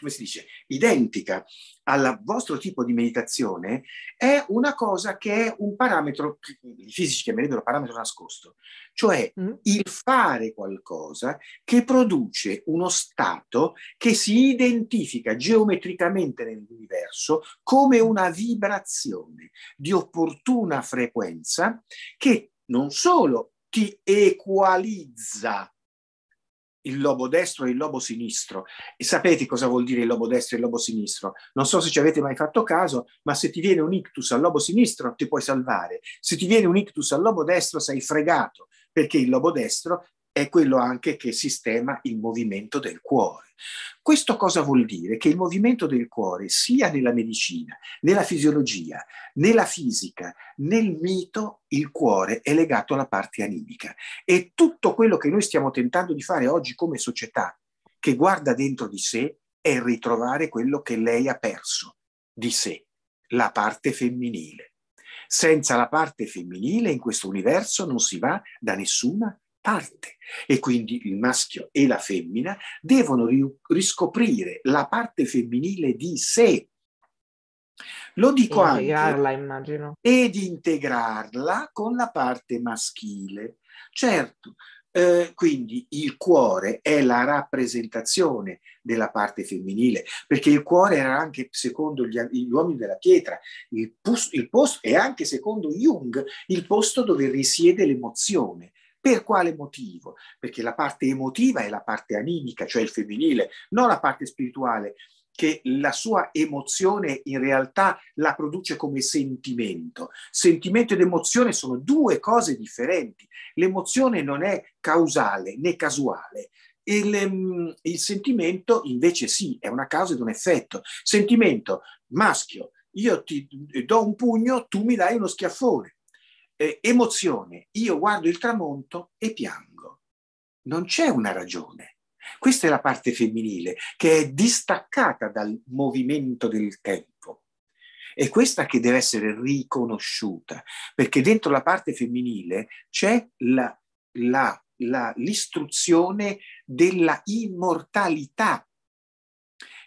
come si dice, identica al vostro tipo di meditazione, è una cosa che è un parametro, i fisici chiamerebbero parametro nascosto, cioè mm. il fare qualcosa che produce uno stato che si identifica geometricamente nell'universo come mm. una vibrazione di opportuna frequenza che non solo ti equalizza il lobo destro e il lobo sinistro. E sapete cosa vuol dire il lobo destro e il lobo sinistro? Non so se ci avete mai fatto caso, ma se ti viene un ictus al lobo sinistro ti puoi salvare. Se ti viene un ictus al lobo destro sei fregato, perché il lobo destro è quello anche che sistema il movimento del cuore. Questo cosa vuol dire? Che il movimento del cuore sia nella medicina, nella fisiologia, nella fisica, nel mito, il cuore è legato alla parte animica e tutto quello che noi stiamo tentando di fare oggi come società che guarda dentro di sé è ritrovare quello che lei ha perso di sé, la parte femminile. Senza la parte femminile in questo universo non si va da nessuna parte e quindi il maschio e la femmina devono riscoprire la parte femminile di sé. Lo dico integrarla, anche immagino. ed integrarla con la parte maschile. Certo, eh, quindi il cuore è la rappresentazione della parte femminile, perché il cuore era anche secondo gli, gli uomini della pietra, il, pus, il posto, e anche secondo Jung, il posto dove risiede l'emozione, per quale motivo? Perché la parte emotiva è la parte animica, cioè il femminile, non la parte spirituale che la sua emozione in realtà la produce come sentimento. Sentimento ed emozione sono due cose differenti. L'emozione non è causale né casuale. Il, ehm, il sentimento invece sì, è una causa ed un effetto. Sentimento maschio, io ti do un pugno, tu mi dai uno schiaffone eh, emozione, io guardo il tramonto e piango. Non c'è una ragione. Questa è la parte femminile che è distaccata dal movimento del tempo. È questa che deve essere riconosciuta, perché dentro la parte femminile c'è la, la, la, l'istruzione della immortalità.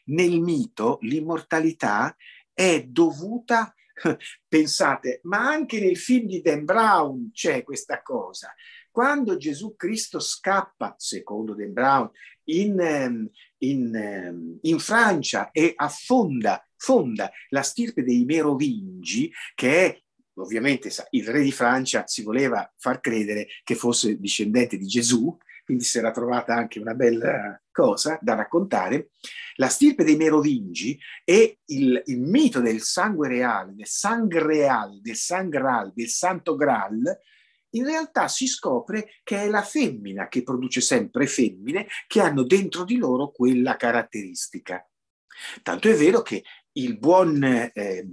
Nel mito l'immortalità è dovuta a Pensate, ma anche nei film di Dan Brown c'è questa cosa. Quando Gesù Cristo scappa, secondo Dan Brown, in, ehm, in, ehm, in Francia e affonda fonda la stirpe dei Merovingi, che è ovviamente sa, il re di Francia si voleva far credere che fosse discendente di Gesù, quindi si era trovata anche una bella cosa da raccontare, la stirpe dei Merovingi e il, il mito del sangue reale, del sangue reale, del sangral, del santo graal, in realtà si scopre che è la femmina che produce sempre femmine che hanno dentro di loro quella caratteristica. Tanto è vero che il buon... Eh,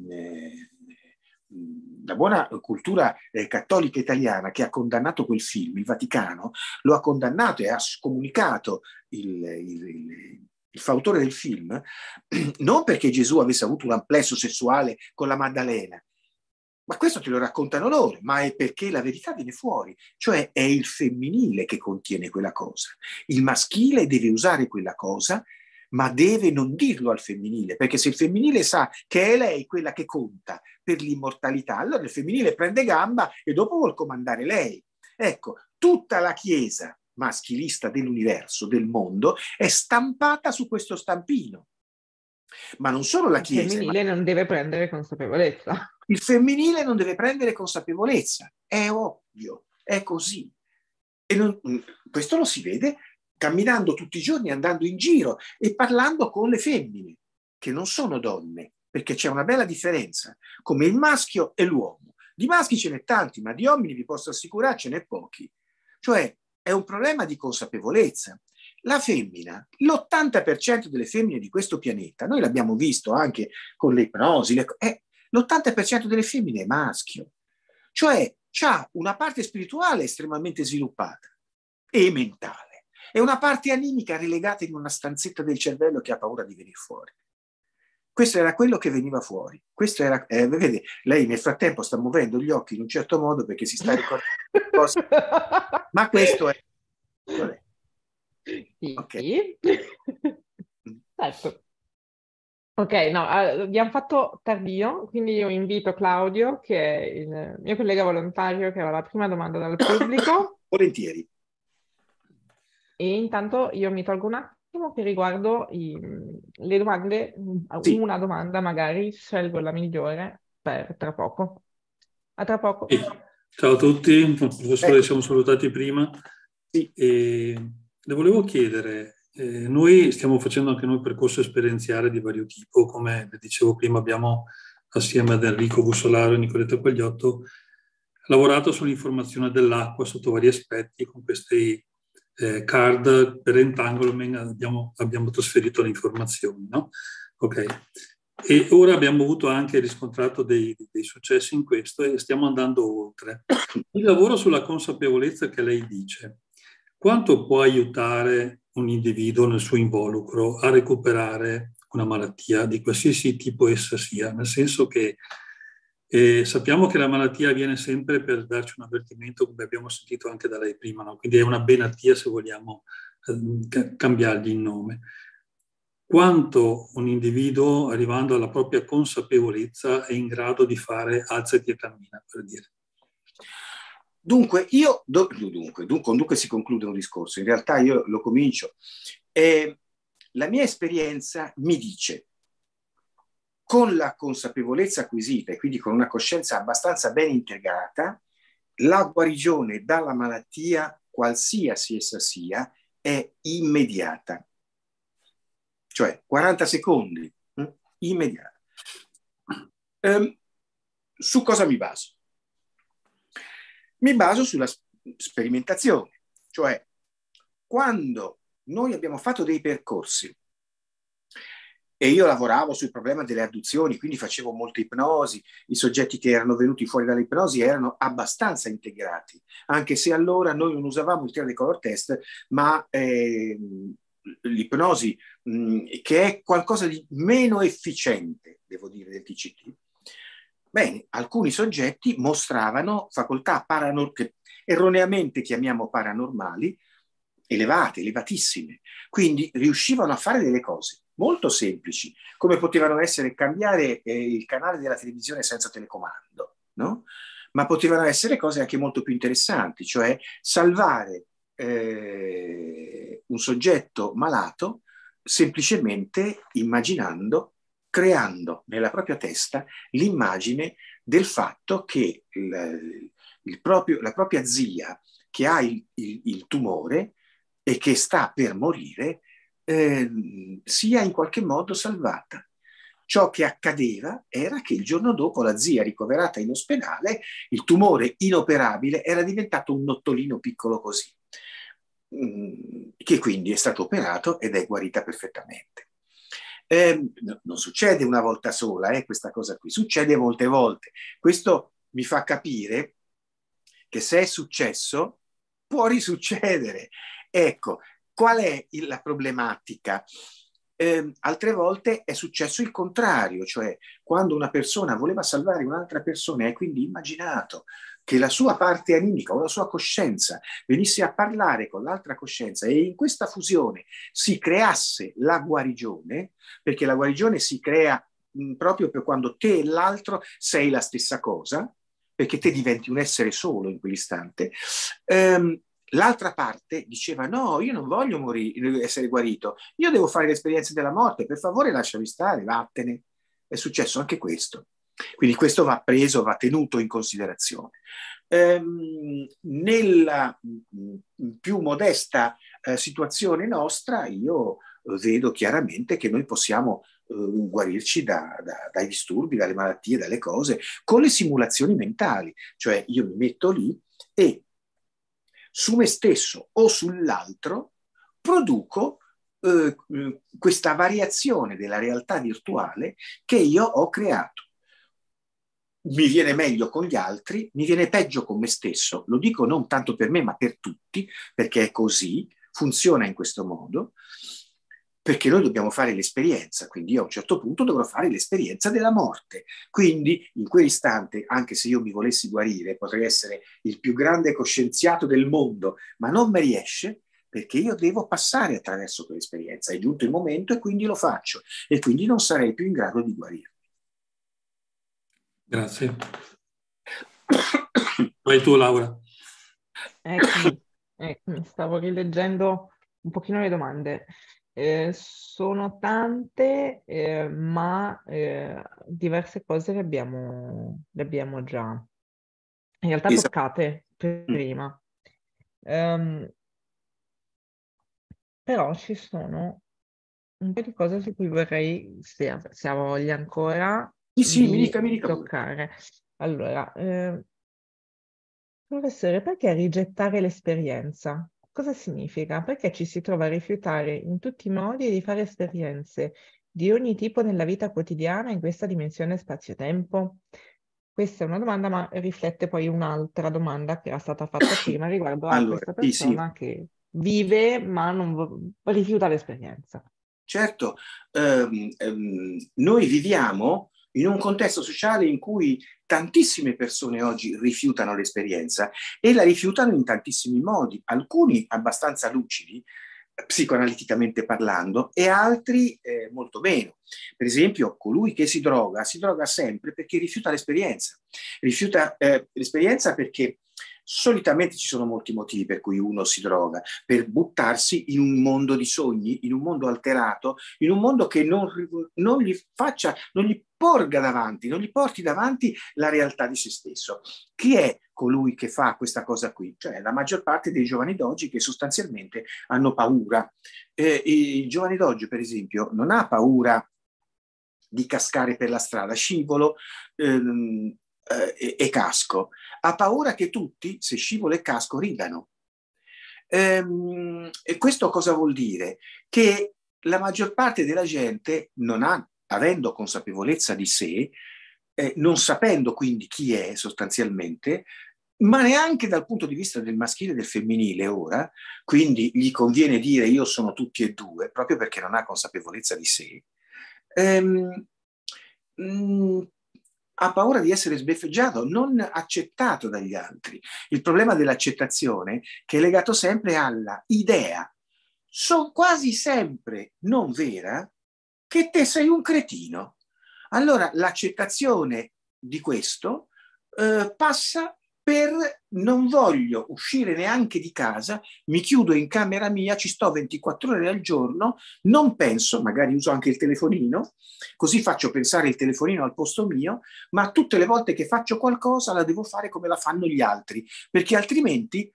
la buona cultura eh, cattolica italiana che ha condannato quel film, il Vaticano, lo ha condannato e ha scomunicato il, il, il il fautore del film, non perché Gesù avesse avuto un amplesso sessuale con la Maddalena, ma questo te lo raccontano loro, ma è perché la verità viene fuori, cioè è il femminile che contiene quella cosa. Il maschile deve usare quella cosa ma deve non dirlo al femminile, perché se il femminile sa che è lei quella che conta per l'immortalità, allora il femminile prende gamba e dopo vuol comandare lei. Ecco, tutta la Chiesa maschilista dell'universo, del mondo, è stampata su questo stampino. Ma non solo la Chiesa. Il femminile ma... non deve prendere consapevolezza. Il femminile non deve prendere consapevolezza, è ovvio, è così. E non, mm, questo lo si vede camminando tutti i giorni, andando in giro e parlando con le femmine, che non sono donne, perché c'è una bella differenza, come il maschio e l'uomo. Di maschi ce n'è tanti, ma di uomini vi posso assicurare ce n'è pochi. Cioè è un problema di consapevolezza. La femmina, l'80% delle femmine di questo pianeta, noi l'abbiamo visto anche con le ipnosi, le, eh, l'80% delle femmine è maschio, cioè ha una parte spirituale estremamente sviluppata e mentale e una parte animica relegata in una stanzetta del cervello che ha paura di venire fuori. Questo era quello che veniva fuori. Questo era, eh, vede, lei nel frattempo sta muovendo gli occhi in un certo modo perché si sta ricordando cose. Ma questo è. Ok. Certo. Ok, no, ah, abbiamo fatto tardio, quindi io invito Claudio, che è il mio collega volontario che aveva la prima domanda dal pubblico. Volentieri. E intanto io mi tolgo un attimo che riguardo i, mm, le domande, mm, sì. una domanda magari, scelgo la migliore per tra poco. A tra poco. Sì. Ciao a tutti, professore, ecco. siamo salutati prima. Sì. E le volevo chiedere, eh, noi stiamo facendo anche noi percorso esperienziale di vario tipo, come dicevo prima abbiamo assieme ad Enrico Bussolaro e Nicoletta Quagliotto lavorato sull'informazione dell'acqua sotto vari aspetti con questi eh, card per entanglement abbiamo, abbiamo trasferito le informazioni. No? Okay. E ora abbiamo avuto anche riscontrato dei, dei, successi in questo e stiamo andando oltre. Il lavoro sulla consapevolezza che lei dice, quanto può aiutare un individuo nel suo involucro a recuperare una malattia di qualsiasi tipo essa sia, nel senso che e sappiamo che la malattia viene sempre per darci un avvertimento, come abbiamo sentito anche da lei prima, no? quindi è una benattia se vogliamo eh, cambiargli il nome. Quanto un individuo, arrivando alla propria consapevolezza, è in grado di fare alzati e cammina, per dire. Dunque, io, do, dunque, dunque, dunque si conclude un discorso, in realtà io lo comincio. Eh, la mia esperienza mi dice con la consapevolezza acquisita e quindi con una coscienza abbastanza ben integrata, la guarigione dalla malattia, qualsiasi essa sia, è immediata. Cioè 40 secondi, eh? immediata. Um, su cosa mi baso? Mi baso sulla sperimentazione, cioè quando noi abbiamo fatto dei percorsi e io lavoravo sul problema delle adduzioni, quindi facevo molte ipnosi, i soggetti che erano venuti fuori dall'ipnosi erano abbastanza integrati, anche se allora noi non usavamo il trial color test, ma eh, l'ipnosi mh, mm, che è qualcosa di meno efficiente, devo dire, del TCT. Bene, alcuni soggetti mostravano facoltà paranor- che erroneamente chiamiamo paranormali, elevate, elevatissime, quindi riuscivano a fare delle cose molto semplici, come potevano essere cambiare eh, il canale della televisione senza telecomando, no? ma potevano essere cose anche molto più interessanti, cioè salvare eh, un soggetto malato semplicemente immaginando, creando nella propria testa l'immagine del fatto che il, il proprio, la propria zia che ha il, il, il tumore e che sta per morire eh, sia in qualche modo salvata. Ciò che accadeva era che il giorno dopo la zia ricoverata in ospedale, il tumore inoperabile era diventato un nottolino piccolo così, mm, che quindi è stato operato ed è guarita perfettamente. Eh, non succede una volta sola eh, questa cosa qui, succede molte volte. Questo mi fa capire che se è successo, può risuccedere. Ecco, Qual è la problematica? Eh, altre volte è successo il contrario, cioè quando una persona voleva salvare un'altra persona e quindi immaginato che la sua parte animica o la sua coscienza venisse a parlare con l'altra coscienza e in questa fusione si creasse la guarigione, perché la guarigione si crea mh, proprio per quando te e l'altro sei la stessa cosa, perché te diventi un essere solo in quell'istante, ehm, L'altra parte diceva no, io non voglio morire, essere guarito, io devo fare l'esperienza della morte, per favore lasciami stare, vattene. È successo anche questo. Quindi questo va preso, va tenuto in considerazione. Ehm, nella mm, mm, più modesta eh, situazione nostra, io eh, vedo chiaramente che noi possiamo eh, guarirci da, da, dai disturbi, dalle malattie, dalle cose, con le simulazioni mentali. Cioè io mi metto lì e su me stesso o sull'altro, produco eh, questa variazione della realtà virtuale che io ho creato. Mi viene meglio con gli altri, mi viene peggio con me stesso, lo dico non tanto per me ma per tutti, perché è così, funziona in questo modo, perché noi dobbiamo fare l'esperienza, quindi io a un certo punto dovrò fare l'esperienza della morte. Quindi in quell'istante, anche se io mi volessi guarire, potrei essere il più grande coscienziato del mondo, ma non mi riesce perché io devo passare attraverso quell'esperienza. È giunto il momento e quindi lo faccio e quindi non sarei più in grado di guarire. Grazie. Vai tu Laura. Ecco, ecco, stavo rileggendo un pochino le domande. Eh, sono tante, eh, ma eh, diverse cose le abbiamo, le abbiamo già in realtà esatto. toccate mm. prima. Um, però ci sono un po' di cose su cui vorrei, se, se ha voglia ancora, sì, sì, mi dica, mi dica. toccare. Allora, eh, professore, perché rigettare l'esperienza? Cosa significa? Perché ci si trova a rifiutare in tutti i modi di fare esperienze di ogni tipo nella vita quotidiana in questa dimensione spazio-tempo? Questa è una domanda, ma riflette poi un'altra domanda che era stata fatta prima riguardo a allora, questa persona sì. che vive ma non rifiuta l'esperienza. Certo, um, um, noi viviamo in un contesto sociale in cui tantissime persone oggi rifiutano l'esperienza e la rifiutano in tantissimi modi, alcuni abbastanza lucidi, psicoanaliticamente parlando, e altri eh, molto meno. Per esempio, colui che si droga, si droga sempre perché rifiuta l'esperienza. Rifiuta eh, l'esperienza perché solitamente ci sono molti motivi per cui uno si droga, per buttarsi in un mondo di sogni, in un mondo alterato, in un mondo che non, non gli faccia, non gli porga davanti, non gli porti davanti la realtà di se stesso. Chi è colui che fa questa cosa qui? Cioè la maggior parte dei giovani d'oggi che sostanzialmente hanno paura. Eh, il giovane d'oggi, per esempio, non ha paura di cascare per la strada, scivolo ehm, eh, e casco. Ha paura che tutti, se scivolo e casco, ridano. Ehm, e questo cosa vuol dire? Che la maggior parte della gente non ha avendo consapevolezza di sé, eh, non sapendo quindi chi è sostanzialmente, ma neanche dal punto di vista del maschile e del femminile ora, quindi gli conviene dire io sono tutti e due, proprio perché non ha consapevolezza di sé, ehm, mh, mm, ha paura di essere sbeffeggiato, non accettato dagli altri. Il problema dell'accettazione che è legato sempre alla idea, so quasi sempre non vera, che te sei un cretino. Allora l'accettazione di questo eh, passa per non voglio uscire neanche di casa, mi chiudo in camera mia, ci sto 24 ore al giorno, non penso, magari uso anche il telefonino, così faccio pensare il telefonino al posto mio, ma tutte le volte che faccio qualcosa la devo fare come la fanno gli altri, perché altrimenti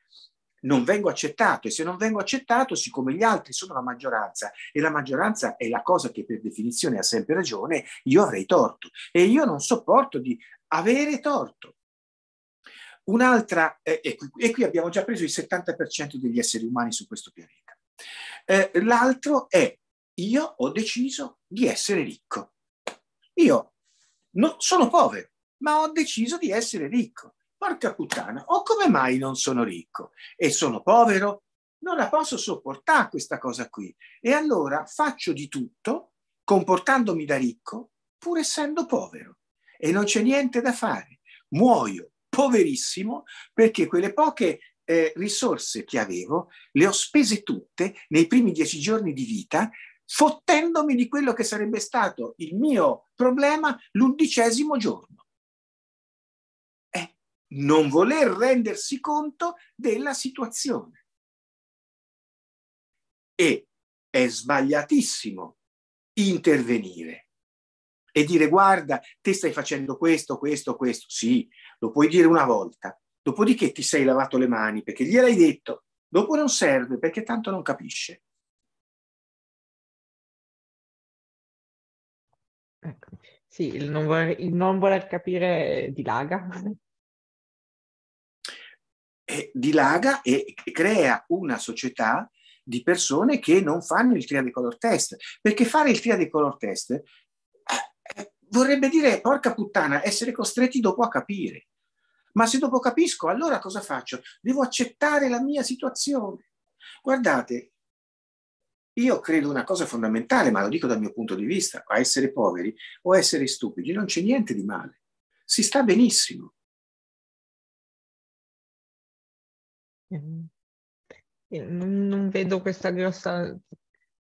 non vengo accettato e se non vengo accettato, siccome gli altri sono la maggioranza e la maggioranza è la cosa che per definizione ha sempre ragione, io avrei torto e io non sopporto di avere torto. Un'altra, eh, e, qui, e, qui, abbiamo già preso il 70% degli esseri umani su questo pianeta. Eh, l'altro è io ho deciso di essere ricco. Io no, sono povero, ma ho deciso di essere ricco porca puttana, o come mai non sono ricco e sono povero? Non la posso sopportare questa cosa qui. E allora faccio di tutto, comportandomi da ricco, pur essendo povero. E non c'è niente da fare. Muoio poverissimo perché quelle poche eh, risorse che avevo le ho spese tutte nei primi dieci giorni di vita fottendomi di quello che sarebbe stato il mio problema l'undicesimo giorno non voler rendersi conto della situazione. E è sbagliatissimo intervenire e dire guarda, te stai facendo questo, questo, questo. Sì, lo puoi dire una volta, dopodiché ti sei lavato le mani perché gliel'hai detto, dopo non serve perché tanto non capisce. Sì, il non, voler, il non voler capire dilaga, eh, dilaga e crea una società di persone che non fanno il triadicolor test, perché fare il triadicolor test eh, eh, vorrebbe dire, porca puttana, essere costretti dopo a capire. Ma se dopo capisco, allora cosa faccio? Devo accettare la mia situazione. Guardate, io credo una cosa fondamentale, ma lo dico dal mio punto di vista, a essere poveri o essere stupidi non c'è niente di male. Si sta benissimo. Eh, mm. non vedo questa grossa...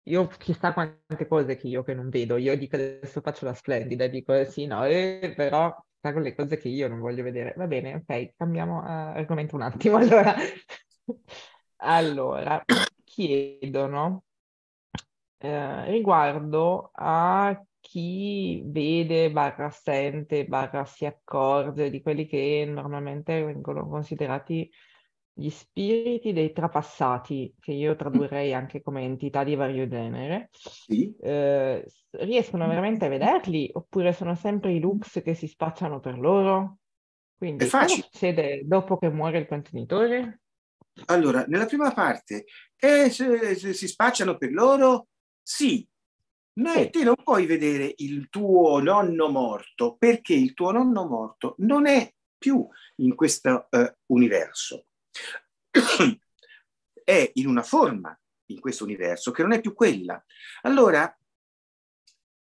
Io chissà quante cose che io che non vedo, io dico adesso faccio la splendida, dico eh, sì, no, eh, però con le cose che io non voglio vedere. Va bene, ok, cambiamo uh, argomento un attimo. Allora, allora chiedono eh, riguardo a chi vede, barra sente, barra si accorge di quelli che normalmente vengono considerati gli spiriti dei trapassati, che io tradurrei anche come entità di vario genere, sì. eh, riescono veramente a vederli oppure sono sempre i lux che si spacciano per loro? Quindi cosa succede dopo che muore il contenitore? Allora, nella prima parte, eh, se, se si spacciano per loro? Sì. No, sì. Te non puoi vedere il tuo nonno morto perché il tuo nonno morto non è più in questo eh, universo è in una forma in questo universo che non è più quella. Allora,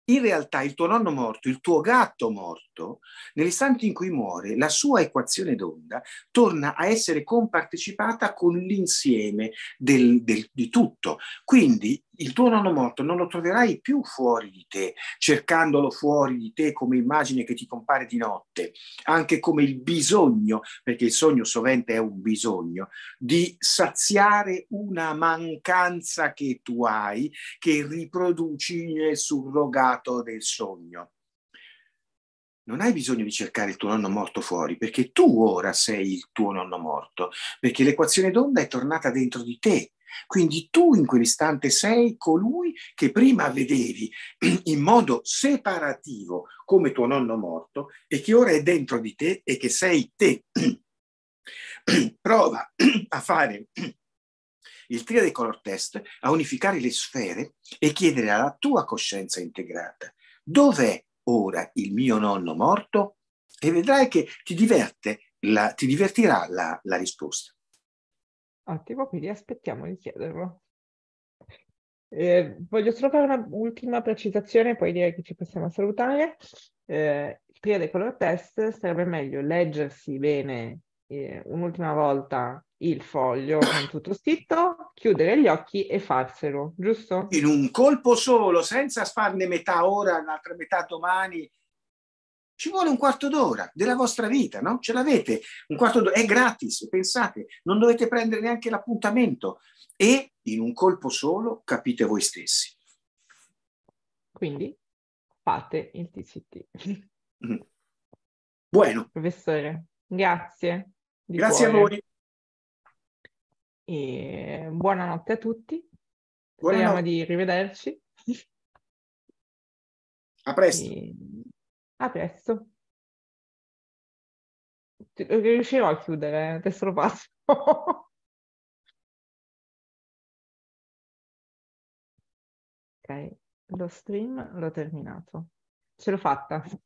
in realtà il tuo nonno morto, il tuo gatto morto, nell'istante in cui muore, la sua equazione d'onda torna a essere compartecipata con l'insieme del, del, di tutto. Quindi il tuo nonno morto non lo troverai più fuori di te, cercandolo fuori di te come immagine che ti compare di notte, anche come il bisogno, perché il sogno sovente è un bisogno, di saziare una mancanza che tu hai, che riproduci nel surrogato del sogno. Non hai bisogno di cercare il tuo nonno morto fuori, perché tu ora sei il tuo nonno morto, perché l'equazione d'onda è tornata dentro di te quindi tu in quell'istante sei colui che prima vedevi in modo separativo come tuo nonno morto e che ora è dentro di te e che sei te. Prova a fare il tria dei color test, a unificare le sfere e chiedere alla tua coscienza integrata dov'è ora il mio nonno morto e vedrai che ti, diverte la, ti divertirà la, la risposta attimo, quindi aspettiamo di chiederlo. Eh, voglio solo fare un'ultima precisazione, poi direi che ci possiamo salutare. Eh, prima dei color test sarebbe meglio leggersi bene eh, un'ultima volta il foglio con tutto scritto, chiudere gli occhi e farselo, giusto? In un colpo solo, senza farne metà ora, un'altra metà domani ci vuole un quarto d'ora della vostra vita, no? Ce l'avete, un quarto d'ora, è gratis, pensate, non dovete prendere neanche l'appuntamento e in un colpo solo capite voi stessi. Quindi fate il TCT. Mm. Mm-hmm. Professore, grazie. Grazie cuore. a voi. E buonanotte a tutti. Buonanotte. Speriamo di rivederci. A presto. E... A presto. Eh, riuscirò a chiudere, adesso lo passo. ok, lo stream l'ho terminato. Ce l'ho fatta.